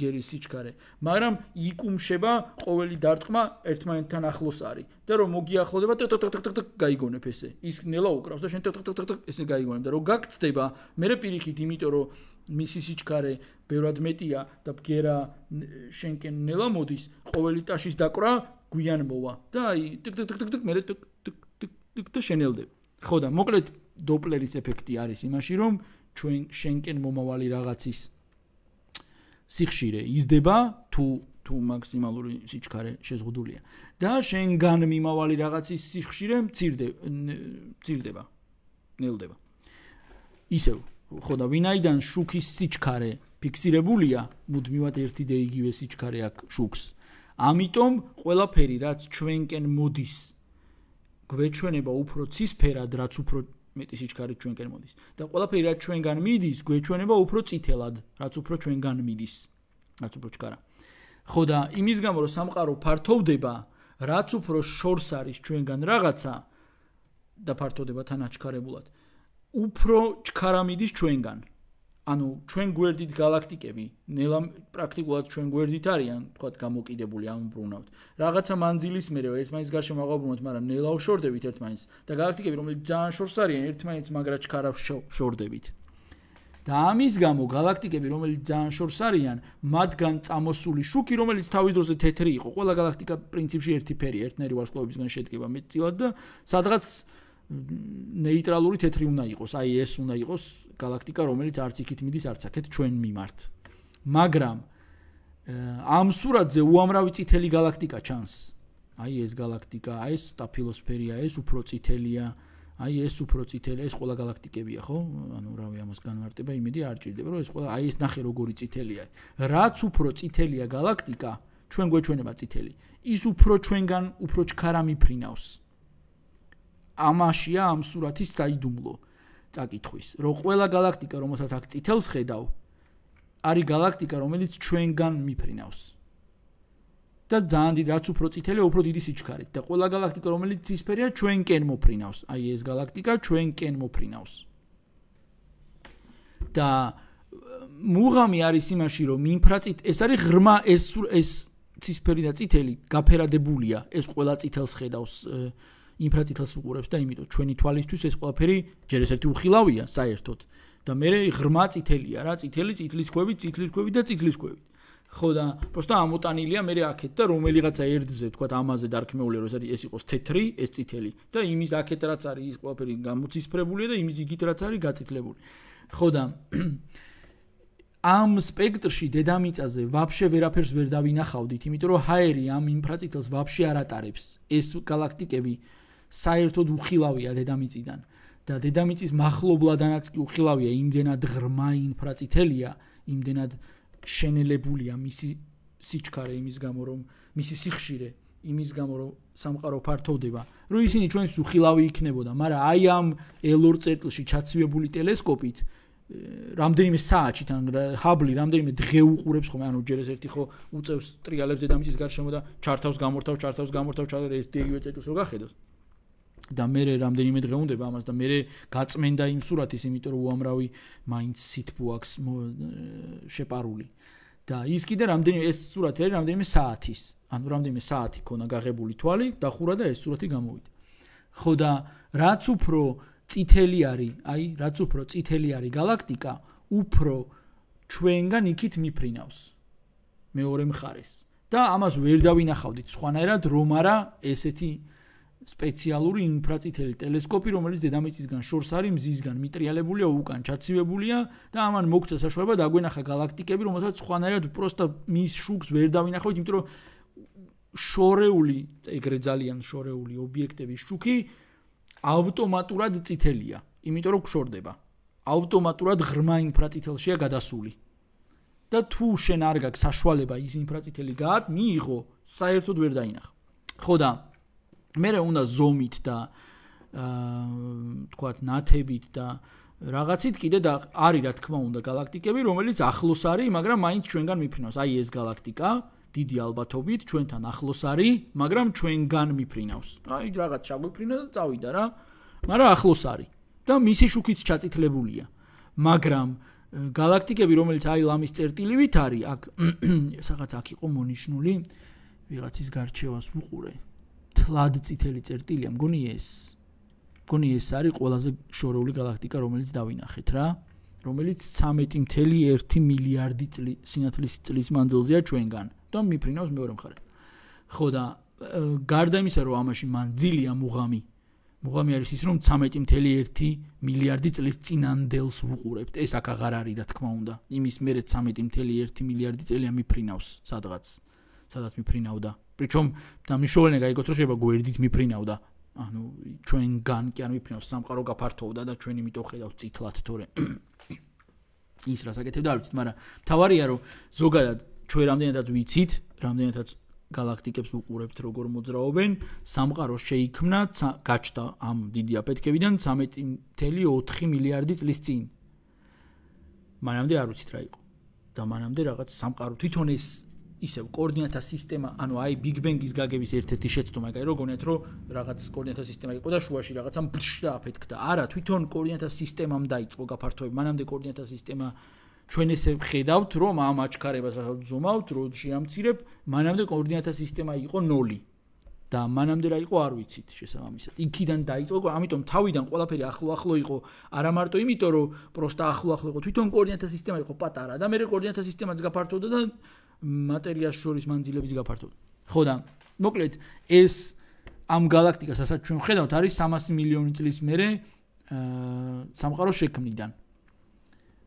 გერის სიჩქარე, მაგრამ იკუმშება ყოველი დარტყმა ერთმანეთთან ახლოს არის და რომ მოგიახლოვდება ტოტოტოტოტოტო გაიგონებ ესე. ის ნელა უკრავს და შენ ტოტოტოტოტო ესე გაიგონებ და რომ გაგწდება, მერე პირიქით, იმიტომ რომ მისი სიჩქარე ბევრად მეტია და ბგერა შენკენ ნელა მოდის, ყოველი ტაშის დაკრა გვიან მოვა და აი ტოტოტოტოტო მერე ტოტოტოტოტო შენელდე. ხო და მოკლედ დოპლერის ეფექტი არის იმაში რომ ჩვენ შენკენ მომავალი რაღაცის სიხშირე იზრდება თუ თუ მაქსიმალური სიჩქარე შეზღუდულია და შენგან მიმავალი რაღაცის სიხშირე მცირდება მცირდება ნელდება ისევ ხო და ვინაიდან შუქის სიჩქარე ფიქსირებულია მუდმივად ერთი და იგივე სიჩქარე აქ შუქს ამიტომ ყველაფერი რაც ჩვენკენ მოდის გვეჩვენება უფრო ცისფერად რაც უფრო მეტი სიჩქარე ჩვენგან მოდის და ყველაფერი რაც ჩვენგან მიდის გვეჩვენება უფრო წითელად რაც უფრო ჩვენგან მიდის რაც უფრო ჩქარა ხო და იმის გამო რომ სამყარო ფართოვდება რაც უფრო შორს არის ჩვენგან რაღაცა და ფართოვდება თან აჩქარებულად უფრო ჩქარა მიდის ჩვენგან ანუ ჩვენ გვერდით galaktikebi ნელა პრაქტიკულად ჩვენ გვერდით არიან თქვა გამოკიდებული ამ ბრუნავთ რაღაცა მანძილის მერე ერთმანეთს გარშემო აღვბრუნოთ მაგრამ ნელა უშორდებით ერთმანეთს და galaktikebi რომელიც ძალიან შორს არიან ერთმანეთს მაგრაც ქარავს შორდებით და ამის გამო galaktikebi რომელიც ძალიან შორს არიან მათგან წამოსული შუქი რომელიც თავი დროზე თეთრი იყო ყველა galaktika პრინციპში ერთი ფერი ერთნაირი ვარსკვლავებისგან შედგება მეტწილად და სადღაც ნეიტრალური თეთრი უნდა იყოს, აი ეს უნდა იყოს galaktika, რომელიც არც იქით მიდის, არც აქეთ ჩვენ მიმართ. მაგრამ ამ სურათზე უამრავი წითელი galaktika ჩანს. აი ეს galaktika, აი ეს სტაფილოსფერია, ეს უფრო წითელია. აი ეს უფრო წითელი, ეს ყველა galaktikებია, ხო? ანუ რავი ამას განმარტება, იმედი არ ჭირდება, რომ ეს ყველა აი ეს ნახე როგორი წითელია. რაც უფრო წითელია galaktika, ჩვენ გვეჩვენება წითელი. ის უფრო ჩვენგან უფრო ჩქარამი ფრინავს. ამაშია ამ სურათის საიდუმლო წაკითხვის რომ ყველა galaktika რომელსაც აქ წითელს ხედავ არის galaktika რომელიც ჩვენგან მიფრინავს და ძალიან დიდი რაც უფრო წითელია უფრო დიდი სიჩქარით და ყველა galaktika რომელიც ცისფერია ჩვენკენ მოფრინავს აი ეს galaktika ჩვენკენ მოფრინავს და მუღამი არის იმაში რომ მიმფრაცით ეს არის ღრმა ეს ეს ცისფერი და წითელი გაფერადებულია ეს ყველა წითელს ხედავს ინფრაწითელს უყურებს და იმიტომ ჩვენი თვალისთვის ეს ყველაფერი ჯერ ესეთი უხილავია საერთოდ და მე ღრმა წითელია რა წითელი წითლის ქვევით წითლის ქვევით და წითლის ქვევით ხო და просто ამოტანილია მე აქეთ და რომელიღაცა ერთზე თქვა ამაზე დარქმეული რომ ეს არის ეს იყოს თეთრი ეს წითელი და იმის აქეთ რაც არის ის ყველაფერი გამოცისფრებულია და იმის იგით რაც არის გაწითლებული ხო და ამ სპექტრში დედამიწაზე ვაფშე ვერაფერს ვერ დავინახავდით იმიტომ რომ ჰაერი ამ ინფრაწითელს ვაფშე არ ატარებს ეს გალაქტიკები საერთოდ უხილავია დედამიწიდან და დედამიწის מחლობლადანაც კი უხილავია იმდენად ღრმა ინფრაწითელია იმდენად შენელებულია მისი სიჩქარე იმის გამო რომ მისი სიხშირე იმის გამო რომ სამყარო ფართოვდება რომ ისინი ჩვენს უხილავი იქნებოდა მაგრამ აი ამ ელორ წერტილში ჩაცვიებული ტელესკოპით რამდენიმე საათში თან ჰაბლი რამდენიმე დღე უყურებს ხოლმე ანუ ჯერ ეს ერთი ხო უწევს ტრიალებს დედამიწის გარშემო და ჩართავს გამორთავს ჩართავს გამორთავს ჩართავს ერთი ეგივე წეტილს რო გახედოს და მე რამდენიმე დღე უნდება ამას და მე გაწმენდა იმ სურათის, იმიტომ რომ უამრავი მაინც სითბო აქვს შეპარული. და ის კიდე რამდენიმე ეს სურათი არის რამდენიმე საათის. ანუ რამდენიმე საათი ქონა გაღებული თვალი და ხურა და ეს სურათი გამოვიდა. ხო და რაც უფრო წითელი არის, აი, რაც უფრო წითელი არის galaktika, უფრო ჩვენგან იქით მიფრინავს. მეორე მხარეს. და ამას ვერ დავინახავდით სხვანაირად რომ არა ესეთი სპეციალური ინფრაწითელი ტელესკოპი, რომელიც დედამიწისგან შორს არის მზისგან მიტრიალებული, უკან ჩაცივებულია და ამან მოგცა საშუალება დაგვენახა galaktikები, რომელსაც სხვანაირად უბრალოდ მის შუქს ვერ დავინახავთ, იმიტომ რომ შორეული, ეგრე ძალიან შორეული ობიექტების შუქი ავტომატურად წითელია, იმიტომ რომ გშორდება. ავტომატურად ღრმა ინფრაწითელშია გადასული. და თუ შენ არ გაქვს საშუალება ის ინფრაწითელი გააკ მიიღო, საერთოდ ვერ დაინახო. ხო და მე რა უნდა ზომით და აა თქვათ ნათებით და რაღაცით კიდე და არის რა თქმა უნდა galaktikები რომელიც ახლოს არის მაგრამ მაინც ჩვენგან მიფრინავს აი ეს galaktika დიდი ალბათობით ჩვენთან ახლოს არის მაგრამ ჩვენგან მიფრინავს აი რაღაც ჩაგვიფრინა და წავიდა რა მაგრამ ახლოს არის და მისი შუქიც ჩაწითლებულია მაგრამ galaktikები რომელიც აი ლამის წერტილივით არის აქ სადღაც აქ იყო მონიშნული ვიღაცის გარჩევას უყურე თლად წითელი წერტილია მგონი ეს მგონი ეს არის ყველაზე შორეული galaktika რომელიც დავინახეთ რა რომელიც 13.1 მილიარდი წლი სინათლის წლის მანძილზეა ჩვენგან და მიფრინავს მეორე მხარე ხო და გარდა იმისა რომ ამაში მანძილია მუღამი მუღამი არის ის რომ 13.1 მილიარდი წლის წინანდელს უყურებთ ეს აქ აღარ არის რა თქმა უნდა იმის მერე 13.1 მილიარდი წელი ამიფრინავს სადღაც სადაც მიფრინავდა причём там ещёлне гайгот რო შეიძლება გვერდით მიფრინავდა ანუ ჩვენგან კი არ მიფრინავს სამყარო გაფართოვდა და ჩვენი მიტო ხედავთ წითლად თორე ის რასაკეთებდა არ ვიცით მაგრამ თავარია რომ ზოგადად ჩვენ რამდენადაც ვიცით რამდენადაც galaktikებს უყურებთ როგორ მოძრაობენ სამყარო შეიქმნა გაჩნდა ამ დიდი აფეთქებიდან 13.4 მილიარდი წლის წინ მანამდე არ ვიცით რა იყო და მანამდე რაღაც სამყარო თვითონ ეს ისევ კოორდინატთა სისტემა, ანუ აი Big Bang-ის გაგების ერთ-ერთი შეცდომა, მაგრამ როგორ უნდათ რომ რაღაც კოორდინატთა სისტემა იყო და შუაში რაღაცა ბშ დააფეთქდა. არა, თვითონ კოორდინატთა სისტემამ დაიწყო გაფართოება. მანამდე კოორდინატთა სისტემა ჩვენ ესე ხედავთ, რომ ამ აჩქარებას რაღაც ზუმავთ, რომ შეამცირებ, მანამდე კოორდინატთა სისტემა იყო 0. და მანამდე რა იყო, არ ვიცით შესაბამისად. იქიდან დაიწყო, ამიტომ თავიდან ყველაფერი ახლო-ახლო იყო, არა მარტო იმიტომ, რომ პროსტა ახლო-ახლო იყო, თვითონ კოორდინატთა სისტემა იყო პატარა და მე რეკორდინატთა სისტემაც გაფართოვდა და მატერიას შორის მანძილების გაფართოება. ხო და მოკლედ ეს ამ galaktikas ასაც ჩვენ ხედავთ არის 300 მილიონი წლის მერე აა სამყაროს შექმნიდან.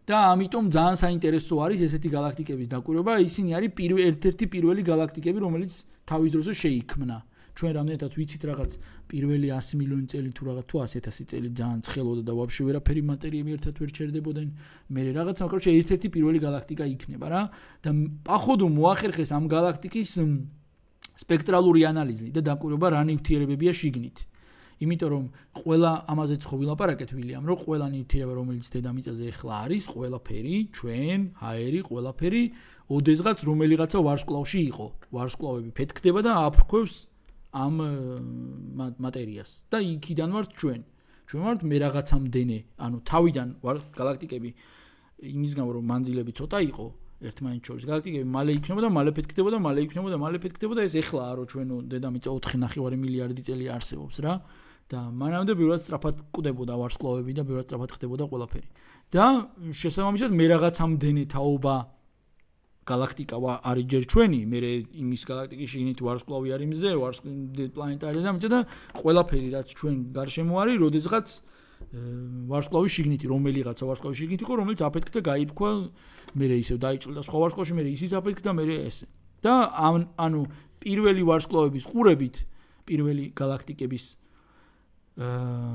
და ამიტომ ძალიან საინტერესო არის ესეთი galaktikების დაკვირვება, ისინი არის პირველი ერთ-ერთი პირველი galaktikები, რომელიც თავის დროზე შეიქმნა. აა ჩვენ რამდენადაც ვიცით რაღაც პირველი 100 მილიონი წელი თუ რაღაც თუ 100000 წელი ძალიან ცხელოდა და ვაფშე ვერაფერი მატერიები ერთად ვერ ჩერდებოდნენ მე რაღაც მაგრამ შეიძლება ერთ-ერთი პირველი galaktika იქნება რა და походу მოახერხეს ამ galaktikis სპექტრალური ანალიზი და დაკვირვება რა ნივთიერებებია შიგნით იმიტომ რომ ყველა ამაზე ცხო ვილაპარაკეთ ვილიამ რომ ყველა ნივთიერება რომელიც დედამიწაზე ახლა არის ყველაფერი ჩვენ ჰაერი ყველაფერი ოდესღაც რომელიღაცა ვარსკვლავში იყო ვარსკვლავები ფეთქდება და აფრქვევს ამ მატერიას და იქიდან ვართ ჩვენ. ჩვენ ვართ მე რაღაცამდენე, ანუ თავიდან ვართ galaktikები იმის გამო რომ მანძილები ცოტა იყო ერთმანეთ შორის galaktikები მალე იქნებოდა, მალე ფეთქდებოდა, მალე იქნებოდა, მალე ფეთქდებოდა, ეს ეხლა არო ჩვენო დედამიწა 4.5 მილიარდი წელი არსებობს რა. და მანამდე ბევრად სწრაფად კვდებოდა ვარსკვლავები და ბევრად სწრაფად ხდებოდა ყველაფერი. და შესაბამისად მე რაღაცამდენე თაობა galaktika ვა არის ჯერ ჩვენი, მე იმის galaktikiში ინით ვარსკვლავი არის მზე, ვარსკვლავი პლანეტარია და მე და ყველაფერი რაც ჩვენ გარშემო არის, როდესღაც ვარსკვლავი შიგნითი, რომელიღაც ვარსკვლავი შიგნითი ხო, რომელიც აფეთქდა, გაიფქვა, მე ისევ დაიჭრა სხვა ვარსკვლავში, მე ისიც აფეთქდა, მე ესე. და ანუ პირველი ვარსკვლავების ყურებით, პირველი galaktikების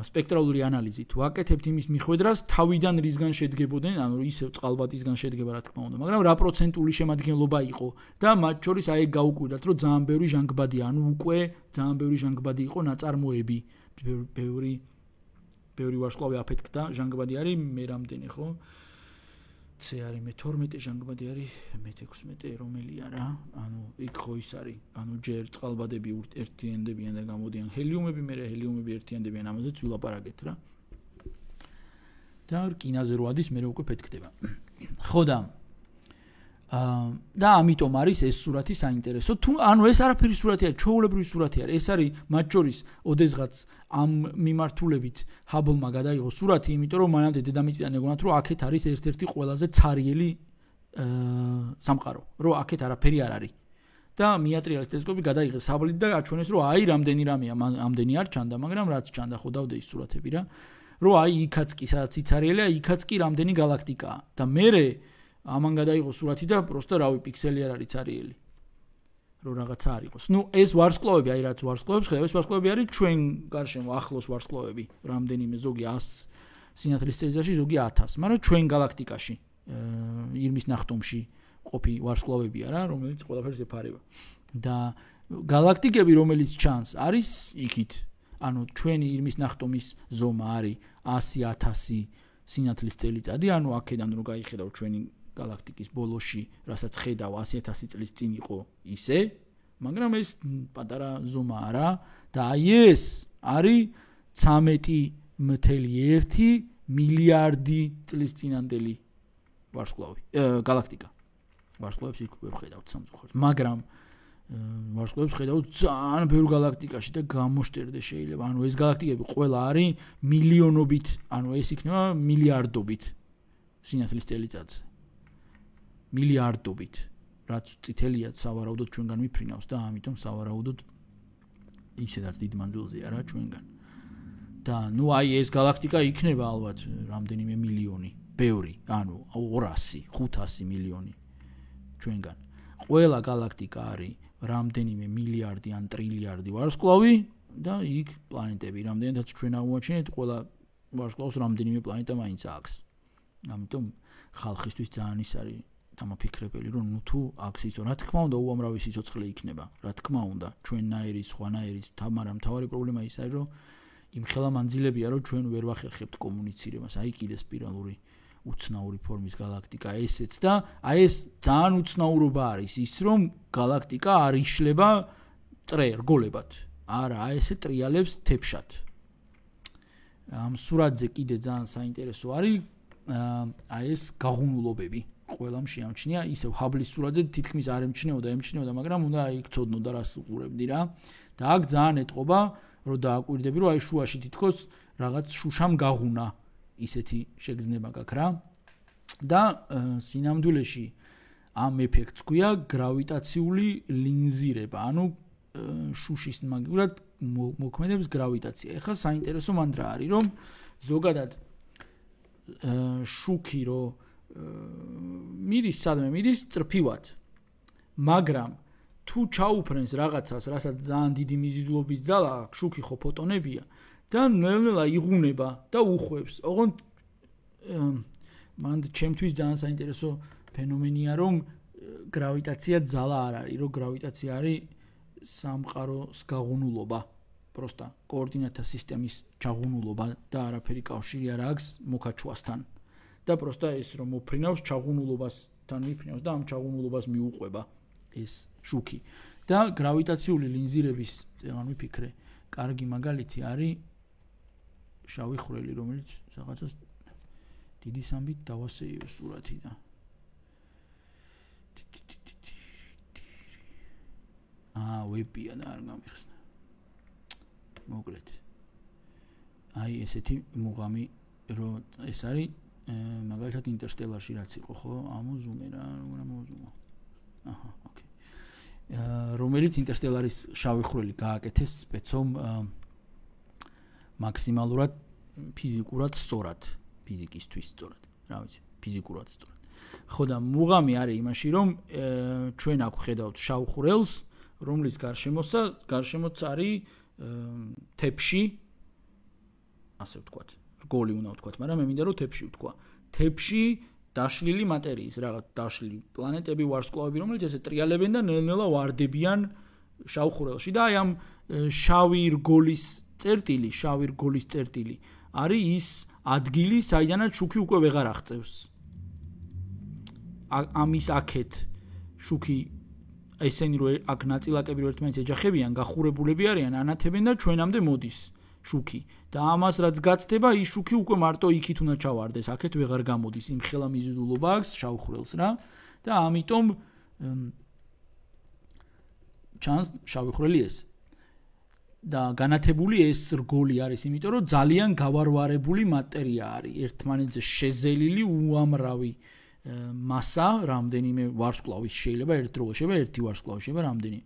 სპექტრალური ანალიზით ვაკეთებთ იმის მიხვედრას თავიდან რისგან შედგებოდნენ ანუ ისე წყალბადისგან შედგება რა თქმა უნდა მაგრამ რა პროცენტული შემადგენლობა იყო და მათ შორის აი გაუკვირდათ რომ ძალიან ბევრი ჟანგბადი ანუ უკვე ძალიან ბევრი ჟანგბადი იყო ნაწარმოები ბევრი ბევრი ვარშავი აფეთქდა ჟანგბადი არის მე რამდენი ხო აა ცე არის მე 12 ჟანგბადი არის მე 16 რომელია რა ანუ იქ ხო ის არის ანუ ჯერ წყალბადები ერთიანდებიან და გამოდიან ჰელიუმები მე ჰელიუმები ერთიანდებიან ამაზეც ვილაპარაკეთ რა და რკინაზე რო ადის მე უკვე ფეთქდება ხო და და ამიტომ არის ეს სურათი საინტერესო. თუ ანუ ეს არაფერი სურათი არ ჩაოლებრივი სურათი არ, ეს არის მათ შორის ოდესღაც ამ მიმართულებით ჰაბლმა გადაიღო სურათი, იმიტომ რომ მანამდე დედამიწიდან ეგონათ რომ აქეთ არის ერთ-ერთი ყველაზე ცარიელი აა სამყარო, რომ აქეთ არაფერი არ არის. და მიატრიალის ტელესკოპი გადაიღეს ჰაბლით და აჩვენეს რომ აი რამდენი რამეა, ამდენი არ ჩანდა, მაგრამ რაც ჩანდა ხო დავდე ის სურათები რა. რომ აი იქაც კი სადაც იცარიელია, იქაც კი რამდენი galaktikaა და მეરે ამან გადაიღო სურათი და просто რავი პიქსელი არ არის ცარიელი რო რაღაცა არ იყოს. ნუ ეს ვარსკვლავები, აი რაც ვარსკვლავებს ხედავ, ეს ვარსკვლავები არის ჩვენ გარშემო ახლოს ვარსკვლავები. რამდენიმე ზოგი 100 სინათლის წელიწადში, ზოგი 1000. მაგრამ ჩვენ galaktikaში, აა ირმის ნახტომში ყოფი ვარსკვლავებია რა, რომელიც ყველაფერს ეფარება. და galaktikები, რომელიც ჩანს, არის იქით. ანუ ჩვენი ირმის ნახტომის ზომა არის 100-1000 სინათლის წელიწადი, ანუ აქედან რო გაიხედავ ჩვენი galaktikis boloshi, rasats khedav 100000 წლის წინ იყო ისე, მაგრამ ეს პატარა ზომა არა და აი ეს არის 13.1 მილიარდი წლის წინანდელი ვარსკვლავი, galaktika. ვარსკვლავებს იქ ვერ ხედავთ სამწუხაროდ, მაგრამ ვარსკვლავებს ხედავთ ძალიან ბევრ galaktikაში და გამოშტერდე შეიძლება, ანუ ეს galaktikები ყველა არის მილიონობით, ანუ ეს იქნება მილიარდობით. სინათლის წელიწადზე. მილიარდობით, რაც წითელია სავარაუდოდ ჩვენგან მიფრინავს და ამიტომ სავარაუდოდ ისედაც დიდ მანძილზე არა ჩვენგან. და ნუ აი ეს galaktika იქნება ალბათ რამდენიმე მილიონი, ბევრი, ანუ 200, 500 მილიონი ჩვენგან. ყველა galaktika არის რამდენიმე მილიარდი ან ტრილიარდი ვარსკვლავი და იქ პლანეტები რამდენადაც ჩვენ აღმოაჩინეთ, ყველა ვარსკვლავს რამდენიმე პლანეტა მაინც აქვს. ამიტომ ხალხისთვის ძალიან ის არის დამაფიქრებელი რომ ნუ თუ აქ ისო რა თქმა უნდა უამრავი სიცოცხლე იქნება რა თქმა უნდა ჩვენნაირი სხვანაირი თამარა მთავარი პრობლემა ის არის რომ იმ ხელა მანძილებია რომ ჩვენ ვერ ვახერხებთ კომუნიცირებას აი კიდე სპირალური უცნაური ფორმის galaktika ესეც და აი ეს ძალიან უცნაურობა არის ის რომ galaktika არ იშლება წრე რგოლებად არა აი ესე ტრიალებს თეფშად ამ სურათზე კიდე ძალიან საინტერესო არის აი ეს გაღუნულობები ყველამ შეამჩნია ისევ ჰაბლის სურათზე თითქმის არ ემჩნეოდა ემჩნეოდა მაგრამ უნდა იქცოდნო და რას უყურებდი რა და აქ ძალიან ეთყობა რომ დააკვირდები რომ აი შუაში თითქოს რაღაც შუშამ გაღუნა ისეთი შეგზნება გაქვს რა და სინამდვილეში ამ ეფექტს ქვია გრავიტაციული ლინზირება ანუ შუშის მაგურად მოქმედებს გრავიტაცია ეხლა საინტერესო მანდ რა არის რომ ზოგადად შუქი რომ მიდის სადმე მიდის წრფივად მაგრამ თუ ჩაუფრენს რაღაცას რასაც ძალიან დიდი მიზიდულობის ძალა აქვს შუქი ხო ფოტონებია და ნელ-ნელა იღუნება და უხვევს ოღონდ მანდ ჩემთვის ძალიან საინტერესო ფენომენია რომ გრავიტაცია ძალა არ არის რომ გრავიტაცია არის სამყაროს გაღუნულობა просто координата системის ჩაღუნულობა და არაფერი კავშირი არ აქვს მოკაჩუასთან. და просто ის რომ ოფრინავს ჩაღუნულობასთან მიფრინავს და ამ ჩაღუნულობას მიუყვება ეს შუქი და გრავიტაციული ლინზირების ან ვიფიქრე კარგი მაგალითი არის შავი ხვრელი რომელიც რაღაცას დიდი სამბით დავასეიო სურათი და აა ვიპია და არ გამიხსნა მოკლედ აი ესეთი მუღამი რომ ეს არის მაგალითად ინტერსტელარში რაც იყო ხო ამო ზუმი რა რა მოზუმა აჰა ოკეი რომელიც ინტერსტელარის შავი ხვრელი გააკეთეს სპეცომ მაქსიმალურად ფიზიკურად სწორად ფიზიკისთვის სწორად რა ვიცი ფიზიკურად სწორად ხო და მუღამი არის იმაში რომ ჩვენ აქ ხედავთ შავ ხვრელს რომლის გარშემოსა გარშემოც არის თეფში ასე ვთქვათ გოლი უნდა ვთქვა, მაგრამ მე მინდა რომ თებში ვთქვა. თებში დაშლილი მატერიის, რაღაც დაშლილი პლანეტები, ვარსკვლავები, რომელიც ესე ტრიალებენ და ნელ-ნელა واردებიან შავხურელში და აი ამ შავი რგოლის წერტილი, შავი რგოლის წერტილი არის ის ადგილი, საიდანაც შუქი უკვე ਵegar აღწევს. ამის აქეთ შუქი ესენი რო აქ ნაწილაკები რო ერთმანეთს ეჯახებიან, გახურებულები არიან, ანათებენ და ჩვენამდე მოდის. შუქი და ამას რაც გაწდება ის შუქი უკვე მარტო იქით უნდა ჩავარდეს აქეთ ਵღარ გამოდის იმ ხელა მიზიდულობა აქვს შავხრელს რა და ამიტომ ჩანს შავხრელი ეს და განათებული ეს რგოლი არის იმიტომ რომ ძალიან გავარვარებული მატერია არის ერთმანეთზე შეზელილი უამრავი მასა რამდენიმე ვარსკვლავის შეიძლება ერთ დროულ შეიძლება ერთი ვარსკვლავი შეიძლება რამდენიმე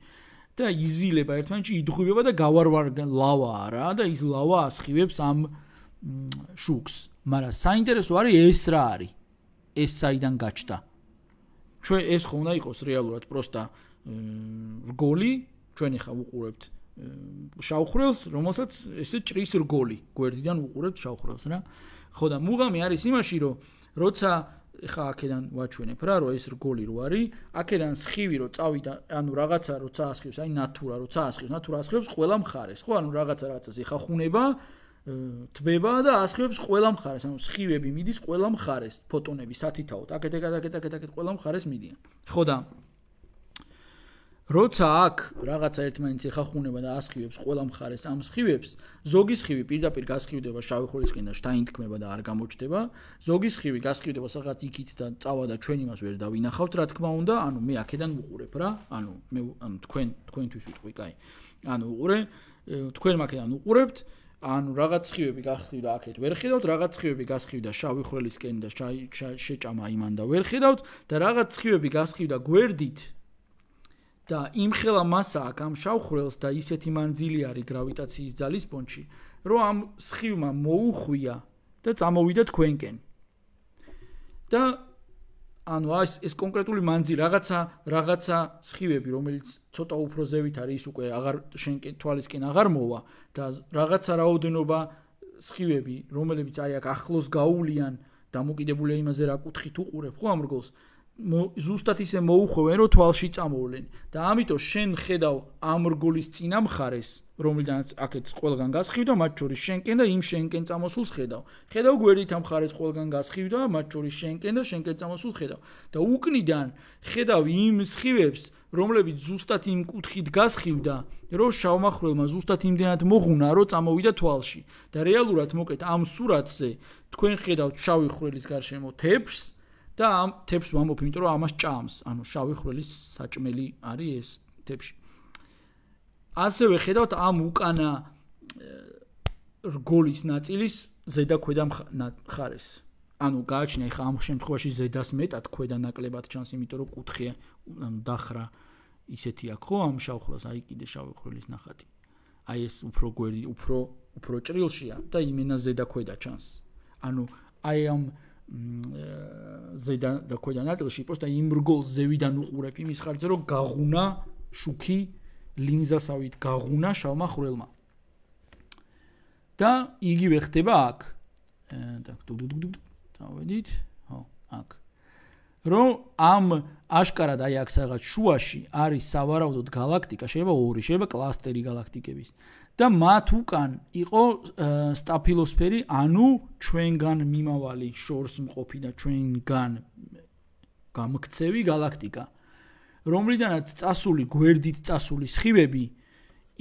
და იზილება ერთმანეთში იძღვება და გავარვარგან ლავა რა და ის ლავა ასხივებს ამ შუქს მაგრამ საინტერესო არის ეს რა არის ეს საიდან გაჩნდა ჩვენ ეს ხო უნდა იყოს რეალურად პროსტა რგოლი ჩვენ ახლა უყურებთ შავხრელს რომელსაც ესე ჭრის რგოლი გვერდიდან უყურებთ შავხრელს რა ხო და მუღამი არის იმაში რომ როცა ეხა აქედან ვაჩვენებ რა, რომ ეს რგოლი რო არის, აქედან სხივი რო წავიდა, ანუ რაღაცა როცა ასხივს, აი ნატურა როცა ასხივს, ნატურა ასხივს ყველა მხარეს, ხო? ანუ რაღაცა რაღაცას ეხა ხუნება, თბება და ასხივს ყველა მხარეს, ანუ სხივები მიდის ყველა მხარეს, ფოტონები სათითაოდ, აკეთე, აკეთე, აკეთე, ყველა მხარეს მიდიან. ხო და როცა აქ რაღაცა ერთმანეთს ეხახუნება და ასხივებს ყველა მხარეს ამ სხივებს, ზოგი სხივი პირდაპირ გასხივდება შავი ხოლისკენ და შთაინ თქმება და არ გამოჩდება, ზოგი სხივი გასხივდება სადღაც იქით და წავა და ჩვენ იმას ვერ დავინახავთ, რა თქმა უნდა, ანუ მე აქედან ვუყურებ რა, ანუ მე ანუ თქვენ თქვენთვის ვიტყვი, კაი. ანუ უყურე, თქვენ მაქედან უყურებთ, ანუ რაღაც სხივები გასხივდა აქეთ, ვერ ხედავთ, რაღაც სხივები გასხივდა შავი ხოლისკენ და შეჭამა იმან და ვერ ხედავთ და რაღაც სხივები გასხივდა გვერდით და იმ ხელა massa გამშავხრელს და ისეთი მანძილი არის გრავიტაციის ძალის პონჩი, რომ ამ სხივმა მოუხვია და წამოვიდა თქვენკენ. და ანუ ეს ეს კონკრეტული მანძილი რაღაცა რაღაცა სხივები, რომელიც ცოტა უფრო ზევით არის, ის უკვე აღარ შენკენ თვალისკენ აღარ მოვა და რაღაცა რაოდენობა სხივები, რომლებიც აი აქ ახლოს გაულიან, დამოკიდებულია იმაზე რა კუთხით უყურებ ხო ამ რგოლს? ზუსტად ისე მოუხვენ, რომ თვალში წამოვლენ. და ამიტომ შენ ხედავ ამ რგოლის წინა მხარეს, რომლიდანაც აქეთ ყველგან გასხივდა, მათ შორის შენკენ და იმ შენკენ წამოსულს ხედავ. ხედავ გვერდით ამ მხარეს ყველგან გასხივდა, მათ შორის შენკენ და შენკენ წამოსულს ხედავ. და უკნიდან ხედავ იმ სხივებს, რომლებიც ზუსტად იმ კუთხით გასხივდა, რომ შავმახრელმა ზუსტად იმდენად მოღუნა, რომ წამოვიდა თვალში. და რეალურად მოკეთ ამ სურათზე თქვენ ხედავთ შავი ხრელის გარშემო თებს. და ამ ტიპს ვამბობ, იმიტომ რომ ამას ჭამს, ანუ შავი ხვრელის საჭმელი არის ეს ტიპში. ასევე ხედავთ ამ უკანა რგოლის ნაწილის ზედაქვედა მხარეს. ანუ გააჩნია ხა ამ შემთხვევაში ზედას მეტად ქვედა ნაკლებად ჩანს, იმიტომ რომ კუთხე ანუ დახრა ისეთი აქვს ხო ამ შავ ხვრელს, აი კიდე შავი ხვრელის ნახატი. აი ეს უფრო გვერდი, უფრო უფრო ჭრილშია და იმენა ზედაქვედა ჩანს. ანუ აი ამ ზედან და ქვედა ნაწილში просто იმრგოლ ზევიდან უყურებ იმის ხარჯზე რომ გაღუნა შუქი ლინზასავით გაღუნა შავმა ხრელმა და იგივე ხდება აქ და დავედით ხო აქ რომ ამ აშკარად აი აქ სადაც შუაში არის სავარაუდოდ galaktika შეიძლება ორი შეიძლება კლასტერი galaktikების და მათ უკან იყო სტაფილოსფერი, ანუ ჩვენგან მიმავალი შორს მყოფი და ჩვენგან გამქცევი galaktika, რომლიდანაც წასული გვერდით წასული სხივები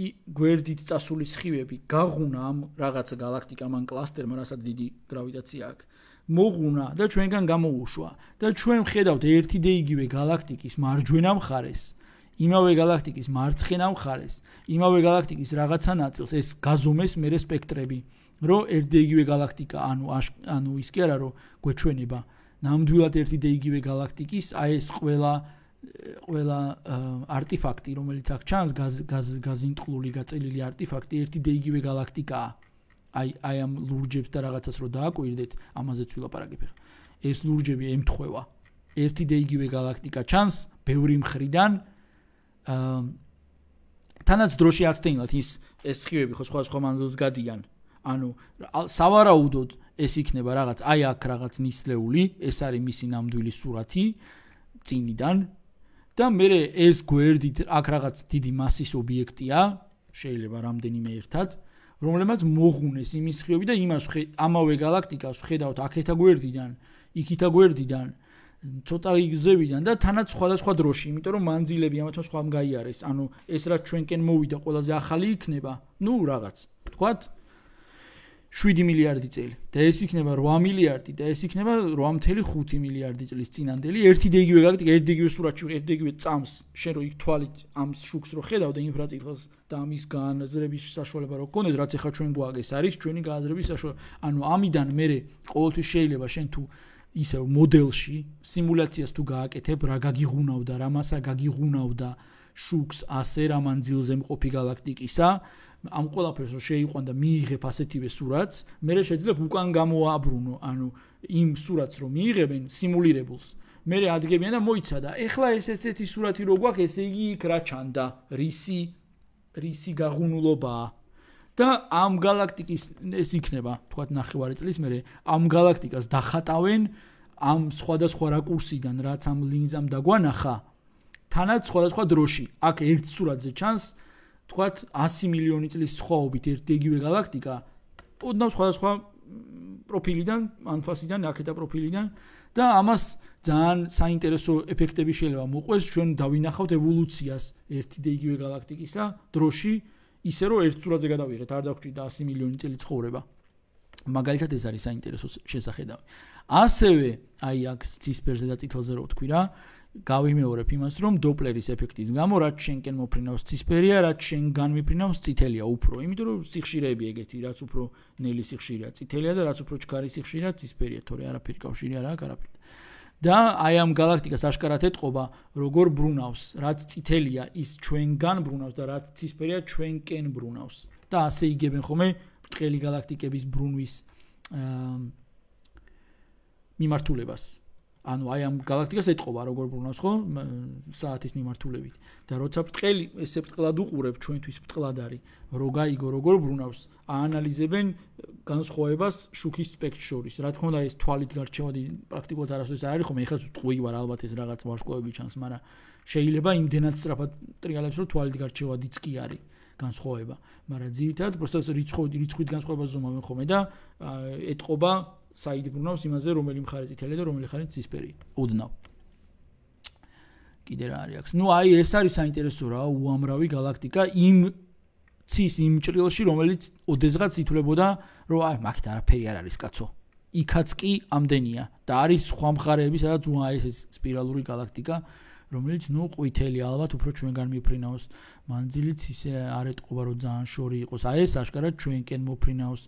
ი გვერდით წასული სხივები გაღუნა ამ რაღაც galaktikam an cluster-მ, რასაც დიდი გრავიტაცია აქვს. მოღუნა და ჩვენგან გამოუშვა და ჩვენ ხედავთ ერთი და იგივე galaktikis მარჯვენა მხარეს. იმავე galaktikis მარცხენა მხარეს, იმავე galaktikis რაღაცა ნაწილს, ეს გაზომეს მე სპექტრები, რომ ერთი იგივე galaktika, ანუ ანუ ის კი არა, რომ გვეჩვენება, ნამდვილად ერთი და იგივე galaktikis, აი ეს ყველა ყველა არტიფაქტი, რომელიც აქ ჩანს, გაზ გაზინტყლული გაწელილი არტიფაქტი ერთი და იგივე galaktikaა. აი აი ამ ლურჯებს და რაღაცას რო დააკვირდეთ, ამაზეც ვილაპარაკებ ხე. ეს ლურჯები ემთხვევა ერთი და იგივე galaktika ჩანს ბევრი მხრიდან თანაც დროში ასთენილად ის ეს ხივები ხო სხვა სხვა მანძილს გადიან. ანუ სავარაუდოდ ეს იქნება რაღაც აი აქ რაღაც ნისლეული, ეს არის მისი ნამდვილი სურათი წინიდან და მე ეს გვერდით აქ რაღაც დიდი მასის ობიექტია, შეიძლება რამდენიმე ერთად, რომელმაც მოღუნეს იმის ხივები და იმას ამავე გალაქტიკას ხედავთ აქეთა გვერდიდან, იქითა გვერდიდან, ცოტა იგზევიდან და თანაც სხვადასხვა დროში, იმიტომ რომ მანძილები ამათო სხვამ გაიარეს. ანუ ეს რაც ჩვენკენ მოვიდა, ყველაზე ახალი იქნება. ნუ რაღაც. თქვათ 7 მილიარდი წელი. და ეს იქნება 8 მილიარდი და ეს იქნება 8.5 მილიარდი წლის წინანდელი. ერთი დეგივე გაგდი, ერთი დეგივე სურათში, ერთი დეგივე წამს, შენ რო იქ თვალით ამ შუქს რო ხედავ და ინფრაწითელს და ამის განაზრების საშუალება რო გქონდეს, რაც ახლა ჩვენ გვაგეს არის ჩვენი განაზრების საშუალება. ანუ ამიდან მე ყოველთვის შეიძლება შენ თუ ისე მოდელში სიმულაციას თუ გააკეთებ, რა გაგიღუნავდა, რა massa გაგიღუნავდა შუქს ასე რა მანძილზე მყოფი galaktikisa, ამ ყველაფერს რომ შეიყვან და მიიღებ ასეთივე სურათს, მე შეიძლება უკან გამოაბრუნო, ანუ იმ სურათს რომ მიიღებენ სიმულირებულს მერე ადგებიან და მოიცადა. ეხლა ეს ესეთი სურათი როგვაქვს, ესე იგი იქ რა ჩანდა? რისი რისი გაღუნულობაა? და ამ galaktikis ეს იქნება თქვათ ნახევარი წლის მერე ამ galaktikas დახატავენ ამ სხვადასხვა რაკურსიდან რაც ამ ლინზამ დაგვანახა თანაც სხვადასხვა დროში აქ ერთ სურათზე ჩანს თქვათ 100 მილიონი წლის სხვაობით ერთიგივე galaktika ოდნავ სხვადასხვა პროფილიდან ანფასიდან აქეთა პროფილიდან და ამას ძალიან საინტერესო ეფექტები შეიძლება მოყვეს ჩვენ დავინახავთ ევოლუციას ერთი და იგივე galaktikisა დროში ისე რომ ერთ წურაზე გადავიღეთ, არ დაგვჭირდა 100 მილიონი წელი ცხოვრება. მაგალითად ეს არის საინტერესო შესახედავი. ასევე, აი აქ ცისფერზე და ტიტულზე რო თქვი რა, გავიმეორებ იმას, რომ დოპლერის ეფექტის გამო რაც შენკენ მოფრინავს ცისფერია, რაც შენგან მიფრინავს წითელია უფრო, იმიტომ რომ სიხშირეები ეგეთი, რაც უფრო ნელი სიხშირეა, წითელია და რაც უფრო ჩქარი სიხშირეა, ცისფერია, თორე არაფერი კავშირი არ აქვს არაფერთან. და აი ამ galaktikas აშკარად ეტყობა როგორ ბრუნავს რაც წითელია ის ჩვენგან ბრუნავს და რაც ცისფერია ჩვენკენ ბრუნავს და ასე იგებენ ხოლმე ბრტყელი galaktikების ბრუნვის მიმართულებას ანუ აი ამ galaktikas ეთყობა როგორ ბრუნავს ხო საათის მიმართულებით და როცა ბრტყელი ესე ბრტყლად უყურებ ჩვენთვის ბრტყლად არის რო გაიგო როგორ ბრუნავს აანალიზებენ განსხვავებას შუქის სპექტ შორის რა თქმა უნდა ეს თვალით გარჩევადი პრაქტიკულად არასდროს არ არის ხომ ეხლა ტყუი ვარ ალბათ ეს რაღაც მარშკლოები ჩანს მაგრამ შეიძლება იმდენად სწრაფად ტრიალებს რომ თვალით გარჩევადიც კი არის განსხვავება მაგრამ ძირითადად უბრალოდ რიცხვით რიცხვით განსხვავება ზომავენ ხოლმე და ეთყობა საიდბრუნავს იმაზე, რომელი მხარე წითელია და რომელი მხარე ცისფერია. უდნავ. კიდე რა არის აქ? ნუ აი ეს არის საინტერესო რა, უამრავი galaktika იმ ცის იმ ჭრილში, რომელიც ოდესღაც ითვლებოდა, რომ აი მაგით არაფერი არ არის, კაცო. იქაც კი ამდენია და არის სხვა მხარეები, სადაც უა ეს სპირალური galaktika რომელიც ნუ ყვითელი ალბათ უფრო ჩვენგან მიფრინავს მანძილიც ისე არ ეთყობა რომ ძალიან შორი იყოს აი ეს აშკარად ჩვენკენ მოფრინავს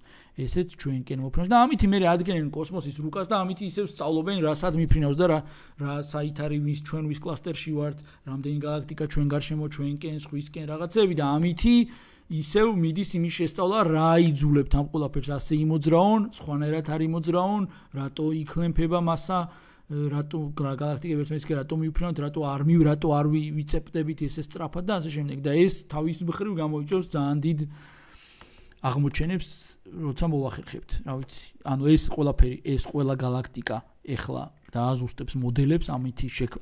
ესეც ჩვენკენ მოფრინავს და ამით მე ადგენენ კოსმოსის რუკას და ამით ისევ სწავლობენ რასად მიფრინავს და რა რა საითარი ვის ჩვენ ვის კლასტერში ვართ რამდენი galaktika ჩვენ გარშემო ჩვენკენ სხვისკენ რაღაცები და ამით ისევ მიდის იმის შესწავლა რა იძულებთ ამ ყველაფერს ასე იმოძრაონ სხვანაირად არ იმოძრაონ რატო იქლემფება massa რატო გალაქტიკები ერთმანეთისგან რატომ მიფრინავთ, რატო არ მივ, რატო არ ვიცეპდებით ესე სწრაფად და ასე შემდეგ. და ეს თავის მხრივ გამოიწვევს ძალიან დიდ აღმოჩენებს, როცა მოახერხებთ, რა ვიცი. ანუ ეს ყველაფერი, ეს ყველა გალაქტიკა ეხლა და აზუსტებს მოდელებს ამით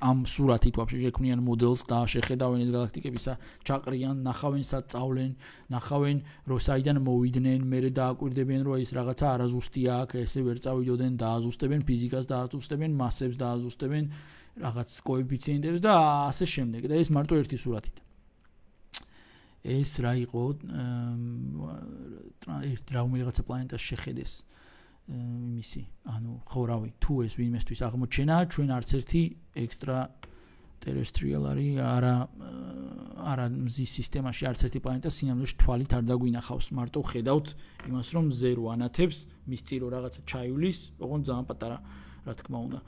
ამ სურათით ვაფშე შექმნიან მოდელს და შეხედავენ ეს galaktikებისა ჩაყრიან ნახავენ სად წავლენ ნახავენ რომ საიდან მოვიდნენ მერე დააკვირდებიან რომ ეს რაღაცა არაზუსტია აქ ესე ვერ წავიდოდნენ და აზუსტებენ ფიზიკას და აზუსტებენ მასებს და აზუსტებენ რაღაც კოეფიციენტებს და ასე შემდეგ და ეს მარტო ერთი სურათით ეს რა იყო ერთ რაღაცა პლანეტას შეხედეს აა იმისი, ანუ ხორავი, თუ ეს ვინმესთვის აღმოჩენა, ჩვენ არც ერთი ექსტრა ტერესტრიალ არის, არა არა მზის სისტემაში არც ერთი პლანეტა სინამდვილეში თვალით არ დაგვინახავს. მარტო ხედავთ იმას, რომ ზერო ანათებს, მის წირო რაღაცა ჩაივლის, ოღონდ ძალიან პატარა, რა თქმა უნდა.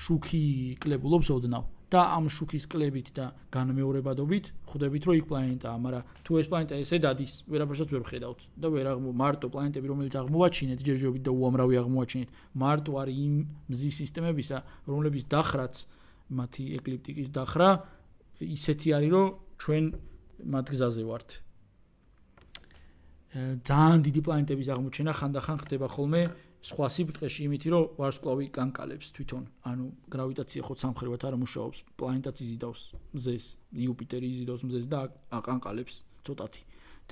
შუქი კლებულობს ოდნავ. და ამ შუქის კლებით და განმეორებადობით ხვდებით რომ იქ პლანეტაა, მაგრამ თუ ეს პლანეტა ესე დადის, ვერაფერსაც ვერ ხედავთ და ვერ აღმო მარტო პლანეტები რომელიც აღმოაჩინეთ ჯერჯერობით და უამრავი აღმოაჩინეთ, მარტო არი იმ მზის სისტემებისა, რომლების დახრაც მათი ეკლიპტიკის დახრა ისეთი არის რომ ჩვენ მათ გზაზე ვართ. ძალიან დიდი პლანეტების აღმოჩენა ხანდახან ხდება ხოლმე სხვა სიბრტყეში იმითი რომ ვარსკვლავი კანკალებს თვითონ ანუ გრავიტაცია ხო სამხრივად არ მუშაობს პლანეტაც იზიდავს მზეს იუპიტერი იზიდავს მზეს და აკანკალებს ცოტათი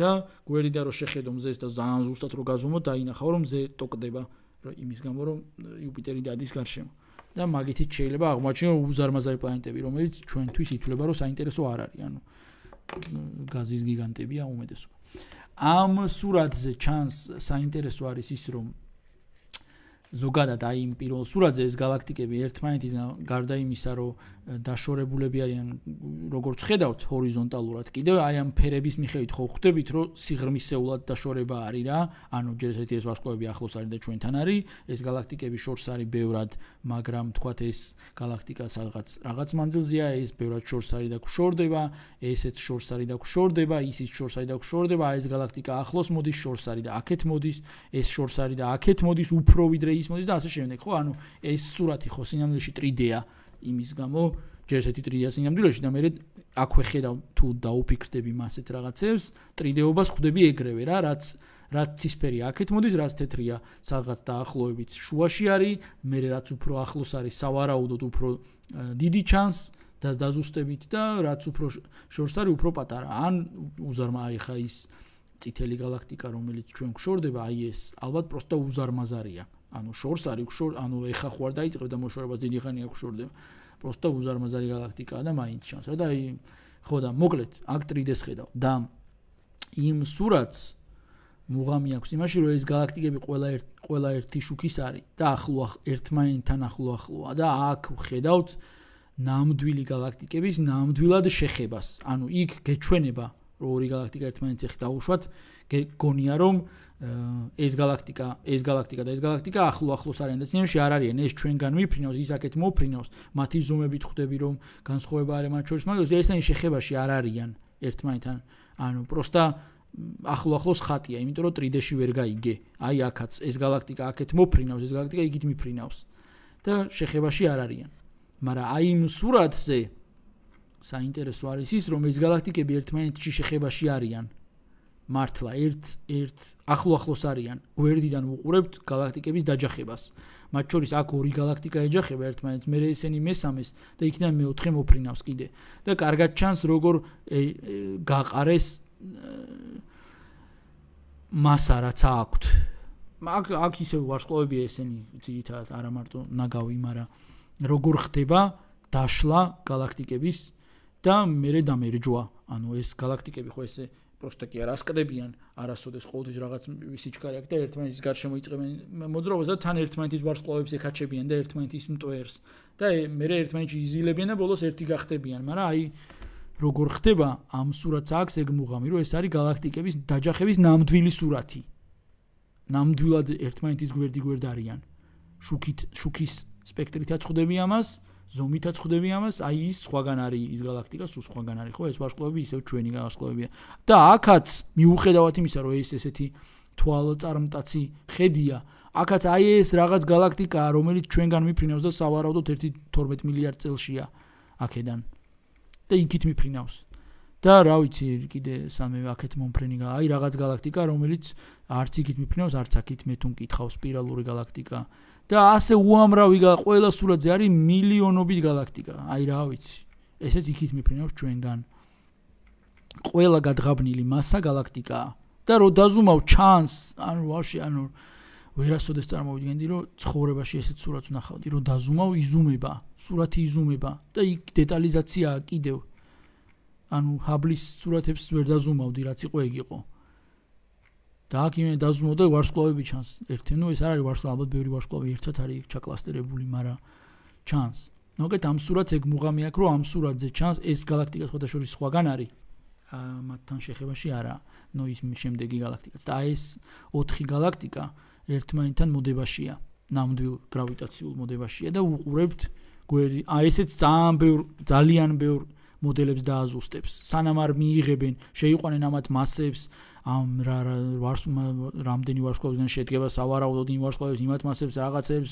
და გვერდიდა რომ შეხედო მზეს და ძალიან ზუსტად რომ გაზომო დაინახა რომ მზე ტოკდება რომ იმის გამო რომ იუპიტერი დადის გარშემო და მაგითი შეიძლება აღმოჩინო უზარმაზარი პლანეტები რომელიც ჩვენთვის ითვლება რომ საინტერესო არ არის ანუ გაზის გიგანტებია უმეტესობა ამ სურათზე ჩანს საინტერესო არის ის რომ ზოგადად აი იმ პირველ სურათზე ეს galaktikები ერთმანეთისგან გარდა იმისა, რომ დაშორებულები არიან როგორც ხედავთ ჰორიზონტალურად კიდევ აი ამ ფერების მიხედვით ხო ხვდებით რომ სიღრმისეულად დაშორება არის რა ანუ ჯერ ესეთი ეს ვარსკვლავები ახლოს არის და ჩვენთან არის ეს galaktikebi shorts არის ბევრად მაგრამ თქვათ ეს galaktika რაღაც რაღაც მანძილზეა ეს ბევრად shorts არის და გშორდება ესეც shorts არის და გშორდება ისიც shorts არის და გშორდება აი ეს galaktika ახლოს მოდის shorts არის და აქეთ მოდის ეს shorts არის და აქეთ მოდის უფრო ვიდრე ის მოდის და ასე შემდეგ ხო ანუ ეს სურათი ხო სინამდვილეში 3D-ა იმის გამო ჯერ ესეთი 3D-ის ნამდვილში და მე აქვე ხედავ თუ დაუფიქრდები მასეთ რაღაცებს 3D-ობას ხვდები ეგრევე რა რაც რაც ცისფერი აქეთ მოდის, რაც თეთრია, სადღაც დაახლოებით შუაში არის, მე რაც უფრო ახლოს არის, სავარაუდოდ უფრო დიდი ჩანს და დაზუსტებით და რაც უფრო შორს არის, უფრო პატარა. ან უზარმა აი ხა ის წითელი galaktika, რომელიც ჩვენ გვშორდება, აი ეს ალბათ პროსტა უზარმაზარია, ანუ შორს არის შორ, ანუ ეხა ხوار დაიწყებ და მოშორებას დიდი ხანი აქვს შორდება. Просто უზარმაზარი галактиკაა და მაინც შანს. რა და აი ხო და მოკლედ აქ 3D-ს ხედავ და იმ სურათს მუღამი აქვს იმაში, რომ ეს галактиკები ყველა ერთ ყველა ერთი შუქის არის და ახლო ერთმანეთთან ახლო ახლოა და აქ ხედავთ ნამდვილი галактиკების ნამდვილად შეხებას. ანუ იქ გეჩვენება რო ორი галактиკა ერთმანეთს ეხი დაუშვათ, გგონია რომ ეს galaktika, ეს galaktika და ეს galaktika ახლო ახლოს არიან და ძინავში არ არიან. ეს ჩვენგან ვიფრინოს, ის აქეთ მოფრინოს. მათი ზუმებით ხვდები რომ განსხვავება არის მათ შორის, მაგრამ ესენი შეხებაში არ არიან ერთმანეთთან. ანუ პროსტა ახლო ახლოს ხატია, იმიტომ რომ 3D-ში ვერ გაიგე. აი აქაც ეს galaktika აქეთ მოფრინავს, ეს galaktika იგით მიფრინავს. და შეხებაში არ არიან. მაგრამ აი იმ სურათზე საინტერესო არის ის, რომ ეს galaktikები ერთმანეთში შეხებაში არიან. მართლა ერთ ერთ ახლოახლოს არიან გვერდიდან უყურებთ galaktikebis დაჯახებას მათ შორის აქ ორი galaktika ეჯახება ერთმანეთს მე ესენი მესამეს და იქიდან მეოთხე მოფრინავს კიდე და კარგად ჩანს როგორ გაყარეს massa რაც აქვთ აქ აქ ისე ვარსკვლავებია ესენი ძირითადად არა მარტო ნაგავი მარა როგორ ხდება დაშლა galaktikebis და მეરે დამერჯვა ანუ ეს galaktikebi ხო ესე просто კი არასკდებიან არასოდეს ყოველთვის რაღაც სიჩქარე აქვს და ერთმანეთის გარშემო იწყებენ მოძრაობას და თან ერთმანეთის ვარსკვლავებს ეკაჩებიან და ერთმანეთის მტვერს და მე რე ერთმანეთში იზილებიან და ბოლოს ერთი გახდებიან მაგრამ აი როგორ ხდება ამ სურათს აქვს ეგ მუღამი რომ ეს არის galaktikების დაჯახების ნამდვილი სურათი ნამდვილად ერთმანეთის გვერდი გვერდ არიან შუქით შუქის სპექტრითაც ხვდები ამას ზომითაც ხვდები ამას, აი ის სხვაგან არის ის galaktika, სულ სხვაგან არის, ხო, ეს ვარსკვლავები ისევ ჩვენი galaktikებია. და აქაც მიუხედავად იმისა, რომ ეს ესეთი თვალწარმტაცი ხედია, აქაც აი ეს რაღაც galaktika, რომელიც ჩვენგან მიფრინავს და სავარაუდოდ 12 მილიარდ წელშია აქედან. და იქით მიფრინავს. და რა ვიცი, კიდე სამე აქეთ მომფრენი გა, აი რაღაც galaktika, რომელიც არც იქით მიფრინავს, არც აქეთ მე თუ მკითხავ სპირალური galaktika. და ასე უამრავი გა ყველა სურათზე არის მილიონობით galaktika. აი რა ვიცი. ესეც იქით მიფრინავს ჩვენგან. ყველა გადღაბნილი massa galaktika. და რო დაზუმავ ჩანს, ანუ ვაში, ანუ ვერასოდეს წარმოვიდგენდი, რომ ცხოვრებაში ესეც სურათს ნახავდი, რომ დაზუმავ, იზუმება, სურათი იზუმება და იქ დეტალიზაციაა კიდევ. ანუ ჰაბლის სურათებს ვერ დაზუმავდი, რაც იყო ეგ იყო. და აქ იმენ დაზუმოდა ვარსკვლავები ჩანს ერთი ნუ ეს არ არის ვარსკვლავი ალბათ ბევრი ვარსკვლავი ერთად არის ჩაკლასტერებული მაგრამ ჩანს მოკეთ ამ სურათს ეგ მუღამი აქვს რომ ამ სურათზე ჩანს ეს galaktika სხვა და შორის სხვაგან არის მათთან შეხებაში არა ნუ ის შემდეგი galaktika და ეს 4 galaktika ერთმანეთთან მოდებაშია ნამდვილ gravitაციულ მოდებაშია და უყურებთ გვერდი ა ესეც ძალიან ბევრ ძალიან ბევრ მოდელებს დააზუსტებს სანამ არ მიიღებენ შეიყვანენ ამათ მასებს ამ რა რამდენი ვარსკვლავიდან შედგება სავარაუდოდ იმ ვარსკვლავებს იმათ მასებს რაღაცებს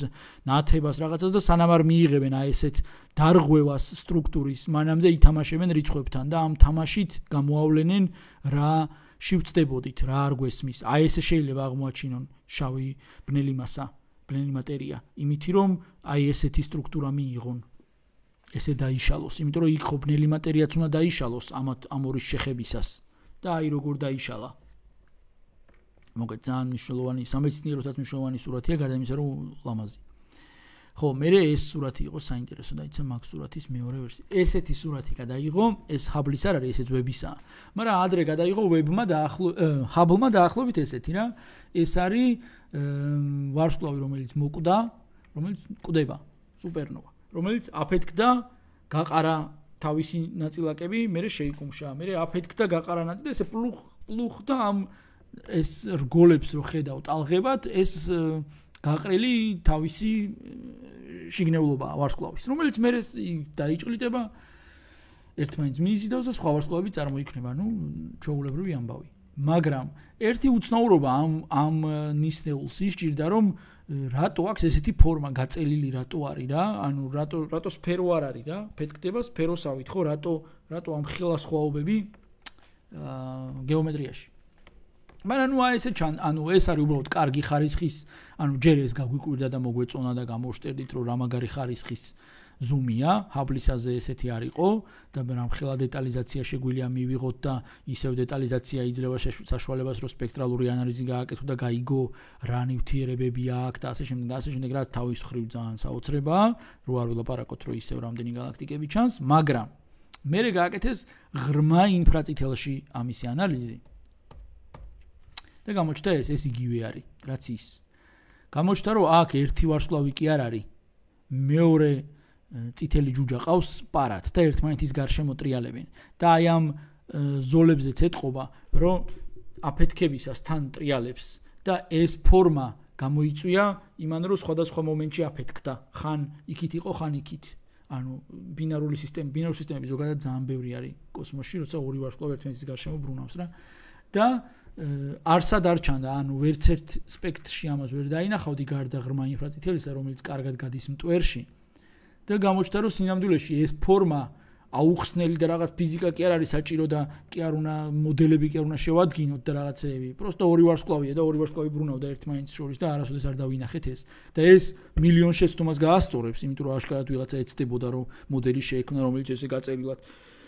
ნათებას რაღაცას და სანამ არ მიიღებენ აი ესეთ დარღვევას სტრუქტურის მანამდე ითამაშებენ რიცხვებთან და ამ თამაშით გამოავლენენ რა შივწდებოდით რა არ გესმის აი ესე შეიძლება აღმოაჩინონ შავი ბნელი massa ბნელი მატერია იმითი რომ აი ესეთი სტრუქტურა მიიღონ ესე დაიშალოს იმიტომ რომ იქ ხო ბნელი მატერიაც უნდა დაიშალოს ამ ამ ორის შეხებისას და აი როგორ დაიშალა მოკეთ ძალიან მნიშვნელოვანი სამეცნიეროთაც მნიშვნელოვანი სურათია გარდა იმისა რომ ლამაზი ხო მე ეს სურათი იყო საინტერესო და იცა მაგ სურათის მეორე ვერსია ესეთი სურათი გადაიღო ეს ჰაბლის არ არის ესეც ვებისაა მაგრამ ადრე გადაიღო ვებმა და ახლო ჰაბლმა დაახლოებით ესეთი რა ეს არის ვარსკვლავი რომელიც მოკვდა რომელიც მკვდება სუპერნოვა რომელიც აფეთქდა გაყარა თავისი ნაწილაკები მე შეიკუმშა მე აფეთქდა გაყარა ნაწილი ესე პლუხ პლუხ და ამ ეს რგოლებს რო ხედავ ტალღებად, ეს გაყრილი თავისი შიგნეულობა ვარსკვლავის, რომელიც მე დაიჭლიტება ერთმანეთს მიიზიდავს და სხვა ვარსკვლავები წარმოიქმნება, ну, ჩაულებრივი ამბავი. მაგრამ ერთი უცნაურობა ამ ამ ნისნეულს ისჭირდა, რომ რატო აქვს ესეთი ფორმა გაწელილი, რატო არის რა? ანუ რატო რატო სფერო არ არის რა? ფეთქდება სფეროსავით ხო? რატო რატო ამ ხელას ხვაობები აა გეომეტრიაში? მანანუ აი ესე ჩან, ანუ ეს არის უბრალოდ კარგი ხარისხის, ანუ ჯერ ეს გაგვიკვირდა და მოგვეწონა და გამოშტერდით, რომ რამაგარი ხარისხის ზუმია, ჰაბლისაზე ესეთი არისო და რამ ხელა დეტალიზაცია შეგვიძლია მივიღოთ და ისევ დეტალიზაცია იძლევა საშუალებას, რომ სპექტრალური ანალიზი გააკეთო და გაიგო რა ნივთიერებები აქვს და ასე შემდეგ და ასე შემდეგ, რაც თავის ხრივ ძალიან საოცრება, რო არ ვილაპარაკოთ, რომ ისევ რამდენი გალაქტიკები ჩანს, მაგრამ მე რე გააკეთეს ღრმა ინფრაწითელში ამისი ანალიზი. და გამოჩნდა ეს ეს იგივე არის რაც ის გამოჩნდა რომ აქ ერთი ვარსკვლავი კი არ არის მეორე წითელი ჯუჯა ყავს პარად და ერთმანეთის გარშემო ტრიალებენ და აი ამ ზოლებზეც ეთყობა რომ აფეთქებისას თან ტრიალებს და ეს ფორმა გამოიწვია იმან რომ სხვადასხვა მომენტში აფეთქდა ხან იქით იყო ხან იქით ანუ ბინარული სისტემა ბინარული სისტემები ზოგადად ძალიან ბევრი არის კოსმოსში როცა ორი ვარსკვლავი ერთმანეთის გარშემო ბრუნავს რა და არსად არ ჩანდა, ანუ ვერც ერთ სპექტში ამას ვერ დაინახავდი გარდა ღრმა ინფრაწითელისა, რომელიც კარგად გადის მტვერში. და გამოჩნდა, რომ სინამდვილეში ეს ფორმა აუხსნელი და რაღაც ფიზიკა კი არ არის საჭირო და კი არ უნდა მოდელები კი არ უნდა შევადგინოთ და რაღაცეები. Просто ორი ვარსკვლავია და ორი ვარსკვლავი ბრუნავდა ერთმანეთს შორის და არასოდეს არ დავინახეთ ეს. და ეს მილიონ შეცდომას გაასწორებს, იმიტომ რომ აშკარად ვიღაცა ეცდებოდა რომ მოდელი შეექმნა, რომელიც ესე გაწერილად. აა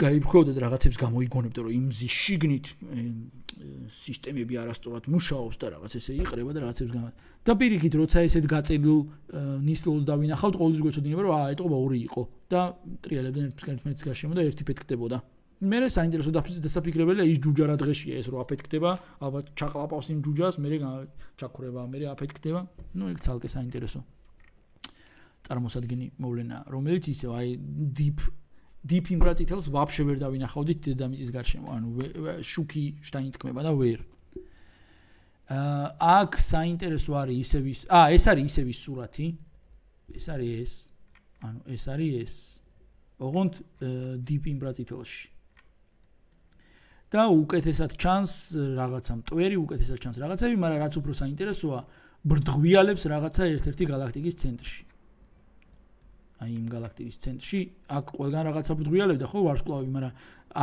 გაიფქოვდეთ რაღაცებს გამოიგონებდა რომ იმზი შიგნით სისტემები არასწორად მუშაობს და რაღაც ესე იყრება და რაღაცებს გამა და პირიქით როცა ესეთ გაწედილ ნისლოს დავინახავთ ყოველთვის გვეცოდინება რომ აა ეტყობა ორი იყო და ტრიალებდნენ ერთ ერთმანეთს გაშემო და ერთი ფეთქდებოდა მე რა საინტერესო დაფიქრებელია ის ჯუჯა რა დღეშია ეს რო აფეთქდება ალბათ ჩაყლაპავს იმ ჯუჯას მე ჩაქურება მე აფეთქდება ну ეგ ცალკე საინტერესო წარმოსადგენი მოვლენა რომელიც ისევ აი დიპ დიფ ინფრაწითელს ვაფშე ვერ დავინახავდით დედამიწის გარშემო, ანუ შუქი შთაინთქმება და ვერ. აა აქ საინტერესო არის ისევ ის, აა ეს არის ისევ ის სურათი. ეს არის ეს. ანუ ეს არის ეს. ოღონდ დიფ ინფრაწითელში და უკეთესად ჩანს რაღაცა მტვერი, უკეთესად ჩანს რაღაცები, მაგრამ რაც უფრო საინტერესოა, ბრდღვიალებს რაღაცა ერთ-ერთი galaktikis ცენტრში. აი იმ galaktikis ცენტრში აქ ყველგან რაღაცა ბრდღვიალებდა ხო ვარსკვლავი მაგრამ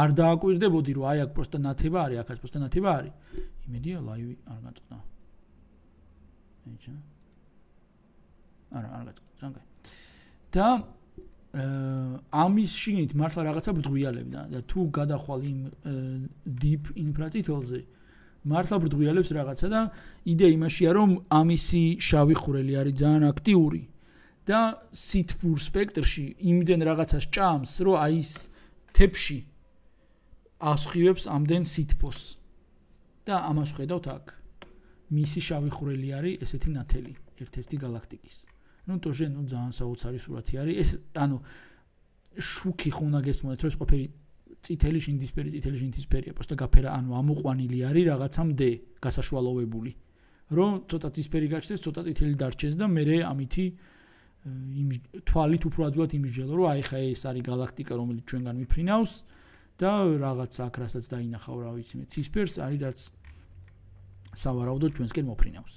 არ დააკვირდებოდი რომ აი აქ პროსტა ნათება არის აქაც პროსტა ნათება არის იმედია ლაივი არ გაწყდა ეჩა არა არ გაწყდა ანუ და ამის შინით მართლა რაღაცა ბრდღვიალებდა და თუ გადახვალ იმ დიპ ინფრაციტელზე მართლა ბრდღვიალებს რაღაცა და იდეა იმაშია რომ ამისი შავი ხვრელი არის ძალიან აქტიური და სითბურ სპექტრში იმდენ რაღაცას ჭამს, რომ აი ეს თებში ასხივებს ამდენ სითფოს. და ამას ხედავთ აქ. მისი შავი ხვრელი არის ესეთი ნათელი, ერთ-ერთი galaktikis. ну тоже ну ძალიან საोत्სარი სურათი არის ეს ანუ შუქი ხונהგეს მოეთ როს ყოფილი წითელი შინდისფერი წითელი შინდისფერია просто გაფერა ანუ ამოყვანილი არის რაღაცა მდე გასაშვალოვებული რომ ცოტა ცისფერი გაჩნდეს ცოტა წითელი დარჩეს და მე ამითი იმ თვალით უფრო ადვილად იმჯერო, რომ აი ხა ეს არის galaktika, რომელიც ჩვენგან მიფრინავს და რაღაც აქ რასაც დაინახავ, რა ვიცი მე, ცისფერს არის რაც სავარაუდოდ ჩვენსკენ მოფრინავს.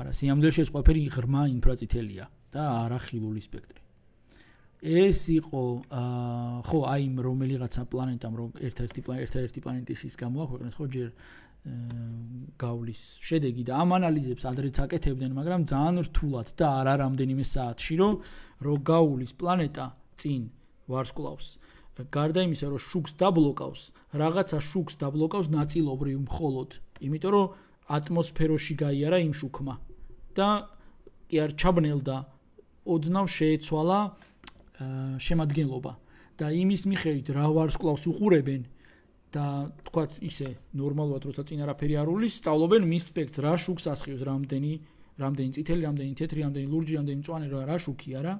მაგრამ სიამდელში ეს ყველაფერი ღრმა ინფრაწითელია და არახილული სპექტრი. ეს იყო აა ხო აი იმ რომელიღაცა პლანეტამ რო ერთ-ერთი პლანეტა ერთ-ერთი პლანეტი ხის გამოაქვეყნეს ხო ჯერ გავლის შედეგი და ამ ანალიზებს ადრეც აკეთებდნენ, მაგრამ ძალიან რთულად და არა რამდენიმე საათში, რომ რო გაულის პლანეტა წინ ვარსკვლავს. გარდა იმისა, რომ შუქს დაბლოკავს, რაღაცა შუქს დაბლოკავს ნაწილობრივ მხოლოდ, იმიტომ რომ ატმოსფეროში გაიარა იმ შუქმა და კი არ ჩაბნელდა, ოდნავ შეეცვალა შემადგენლობა და იმის მიხედვით რა ვარსკვლავს უყურებენ, და თქვა ისე ნორმალურად როცა წინარაფერი არ ულის, სწავლობენ მის სპექტს, რა შუქს ასხივს რამდენი, რამდენი წითელი, რამდენი თეთრი, რამდენი ლურჯი, რამდენი მწვანე რა შუქი არა?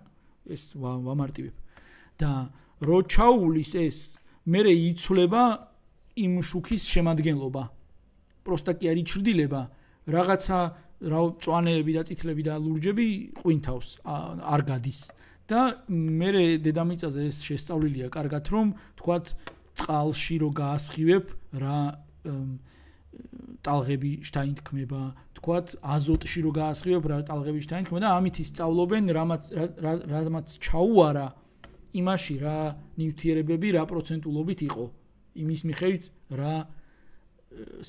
ეს ვამარტივებ. და რო ჩაულის ეს, მერე იცვლება იმ შუქის შემადგენლობა. просто კი არის ჭრდილება რაღაცა რა მწვანეები და წითლები და ლურჯები ყვინთავს არ გადის და მე დედამიწაზე ეს შესწავლილია კარგად რომ თქვათ წყალში რო გაასხივებ რა ტალღები შთაინ თქმება თქვათ აზოტში რო გაასხივებ რა ტალღები შთაინ თქმება და ამით ისწავლობენ რამაც რამაც ჩაუარა იმაში რა ნივთიერებები რა პროცენტულობით იყო იმის მიხედვით რა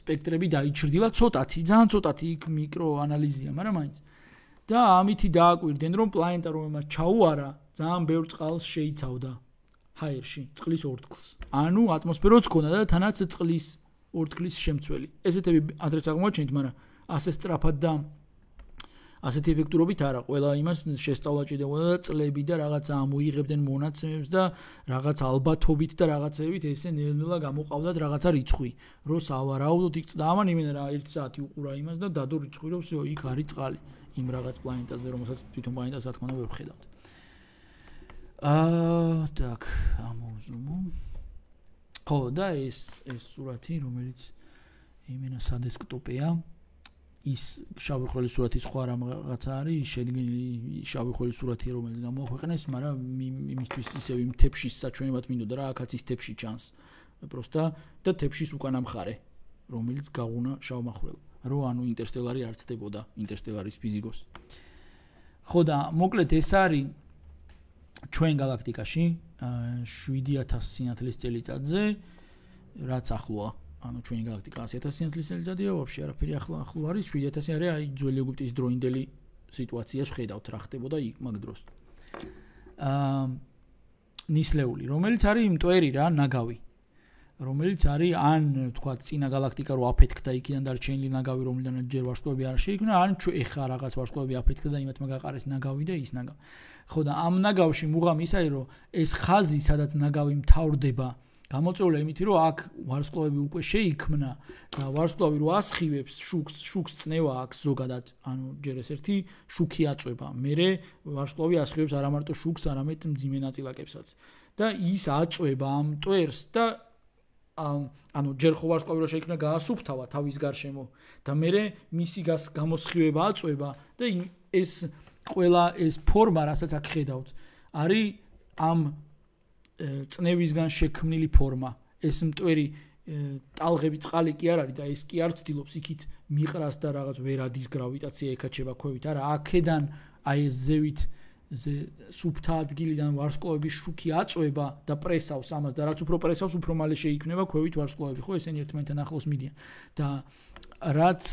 სპექტრები დაიჭრდილა ცოტათი ძალიან ცოტათი იქ მიკროანალიზია მაგრამ მაინც და ამითი დააკვირდნენ რომ პლანეტა რომელმაც ჩაუარა ძალიან ბევრ წყალს შეიცავდა ჰაერში, წყლის ორთქლს. ანუ ატმოსფეროც ქონდა და თანაც წყლის ორთქლის შემცველი. ესეთები ადრეც აღმოჩენთ, მაგრამ ასე სწრაფად და ასეთი ეფექტურობით არა, ყველა იმას შესწავლა ჭირდებოდა და წლები და რაღაცა ამოიღებდნენ მონაცემებს და რაღაც ალბათობით და რაღაცებით ესე ნელ-ნელა გამოყავდათ რაღაცა რიცხვი, რომ სავარაუდოდ იქ წდავან იმენა რა 1 საათი უყურა იმას და დადო რიცხვი რომ всё იქ არის წყალი იმ რაღაც პლანეტაზე, რომელსაც თვითონ პლანეტას რა თქმა უნდა ვერ ხედავთ. აა так, ამოზუმო. ხო, და ეს ეს სურათი, რომელიც იმენა სადესკტოპია. ის შავი ხვრელის სურათი სხვა რაღაცა არის, შედგენილი შავი ხვრელის სურათი, რომელიც გამოაქვეყნეს, მაგრამ იმისთვის ისევ იმ თებშის საჩვენებად მინდოდა რა, აქაც ის თებში ჩანს. просто და თებშის უკანა მხარე, რომელიც გაღუნა შავმა ხვრელმა. რო ანუ ინტერსტელარი არ ცდებოდა ინტერსტელარის ფიზიკოს. ხო და მოკლედ ეს არის ჩვენ galaktikashi 7000 სინათლის წელიწადზე რაც ახლოა ანუ ჩვენი galaktika 100000 სინათლის წელიწადია ვაფშე არაფერი ახლო ახლო არის 7000 არის აი ძველი ეგვიპტის დროინდელი სიტუაციას ხედავთ რა ხდებოდა იმაგ დროს აა ნისლეული რომელიც არის მტვერი რა ნაგავი რომელიც არის ან თქვა წინა galaktika რო აფეთქდა იქიდან დარჩენილი ნაგავი რომლიდანაც ჯერ ვარსკვლავები არ შეიქმნა ან ეხა რაღაც ვარსკვლავები აფეთქდა იმათმა გაყარეს ნაგავი და ის ნაგავი ხო და ამ ნაგავში მუღამ ისაა რომ ეს ხაზი სადაც ნაგავი მთავრდება გამოწეული ემითი რომ აქ ვარსკლავები უკვე შეიქმნა და ვარსკლავი რო ასხივებს შუქს შუქს წნევა აქვს ზოგადად ანუ ჯერ ეს ერთი შუქი აწובה მერე ვარსკლავი ასხივებს არამარტო შუქს არამედ მძიმე ნაწილაკებსაც და ის აწובה ამ ტვერს და ანუ ჯერ ხო ვარსკლავი რო შეიქმნა გაასუფთავა თავის გარშემო და მერე მისი გას გამოსხივება აწובה და ეს ყველა ეს ფორმა, რასაც აქ ხედავთ, არის ამ წნევისგან შექმნილი ფორმა. ეს მტვერი ტალღები წყალი კი არ არის და ეს კი არ ცდილობს იქით მიყრას და რაღაც ვერადის გრავიტაცია ეკაჩება ქვევით. არა, აქედან აი ეს ზევით ზე სუფთა ადგილიდან ვარსკვლავების შუქი აწובה და პრესავს ამას და რაც უფრო პრესავს, უფრო მალე შეიქმნება ქვევით ვარსკვლავები, ხო, ესენი ერთმანეთთან ახლოს მიდიან. და რაც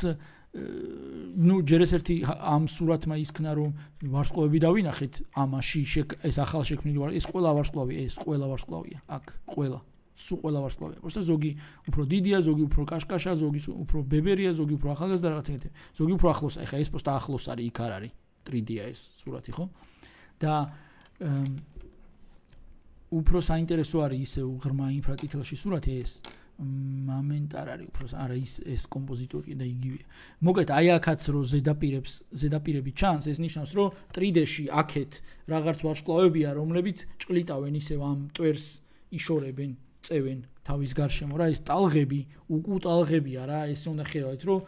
ну ჯერ ეს ერთი ამ სურათმა ისქნა რომ ვარსკვლავები დავინახეთ ამაში ეს ახალ შექმნილი ვარ ეს ყველა ვარსკვლავი ეს ყველა ვარსკვლავია აქ ყველა სუ ყველა ვარსკვლავია просто ზოგი უფრო დიდია ზოგი უფრო კაშკაშა ზოგი უფრო ბებერია ზოგი უფრო ახალგაზრდა რაღაც ეგეთი ზოგი უფრო ახლოსა ეხა ეს просто ახლოს არის იქ არ არის 3D-ა ეს სურათი ხო და უფრო საინტერესო არის ისე ღრმა ინფრაწითელში სურათი ეს მომენტარ არის უბრალოდ არა ის ეს კომპოზიტორი და იგივე. მოგეთ აი აქაც რო ზედაპირებს ზედაპირები ჩანს, ეს ნიშნავს რომ 3D-ში აქეთ რაღაც ვარშკლავებია, რომლებიც ჭკლიტავენ ისევ ამ ტვერს იშორებენ, წევენ თავის გარშემო რა ეს ტალღები, უკუ ტალღებია რა, ესე უნდა ხედავთ რომ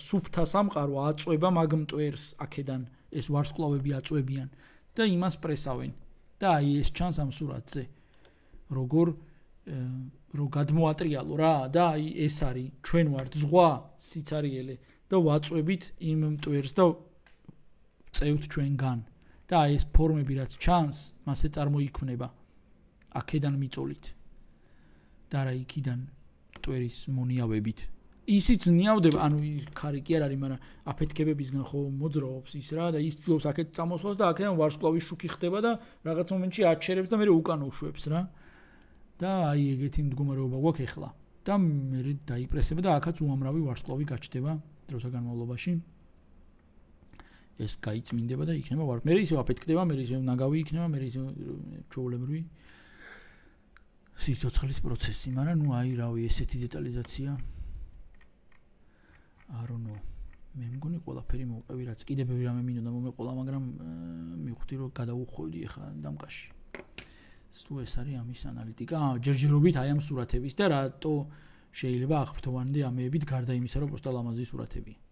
სუფთა სამყარო აწובה მაგ მტვერს აქედან ეს ვარშკლავები აწובიან და იმას პრესავენ და აი ეს ჩანს ამ სურათზე. როგორ რომ გადმოატრიალო რა და აი ეს არის ჩვენ ვართ ზღვა სიცარიელე და ვაწვევით იმ მტვერს და წევთ ჩვენგან და აი ეს ფორმები რაც ჩანს მასე წარმოიქმნება აქედან მიწოლით და რა იქიდან მტვერის მონიავებით ისიც ნიავდება ანუ ხარი კი არ არის მაგრამ აფეთქებებისგან ხო მოძრაობს ის რა და ის ძლობს აქეთ წამოსვას და აქედან ვარსკვლავის შუქი ხდება და რაღაც მომენტში აჩერებს და მე უკან უშვებს რა და აი ეგეთი მდგომარეობა გვაქვს ეხლა და მე დაიპრესება და ახაც უამრავი ვარსკვლავი გაჩდება დროთა განმავლობაში ეს გაიწმინდება და იქნება ვარ მე ისევ აფეთკდება მე ისევ ნაგავი იქნება მე ისევ ჩოულებრვი სიცოცხლის პროცესი მაგრამ ნუ აი რავი ესეთი დეტალიზაცია არუნო მე მგონი ყველაფერი მოუყევი რაც კიდე ბევრი რამე მინდოდა მომეყოლა მაგრამ э, მივხვდი რომ გადაუხოვდი ხა დამკაში თუ ეს არის ამის ანალიტიკა, ჯერჯერობით აი ამ სურათების და რატო შეიძლება აღფრთოვანდე ამეებით გარდა იმისა, რომ პოსტალამაზის სურათებია.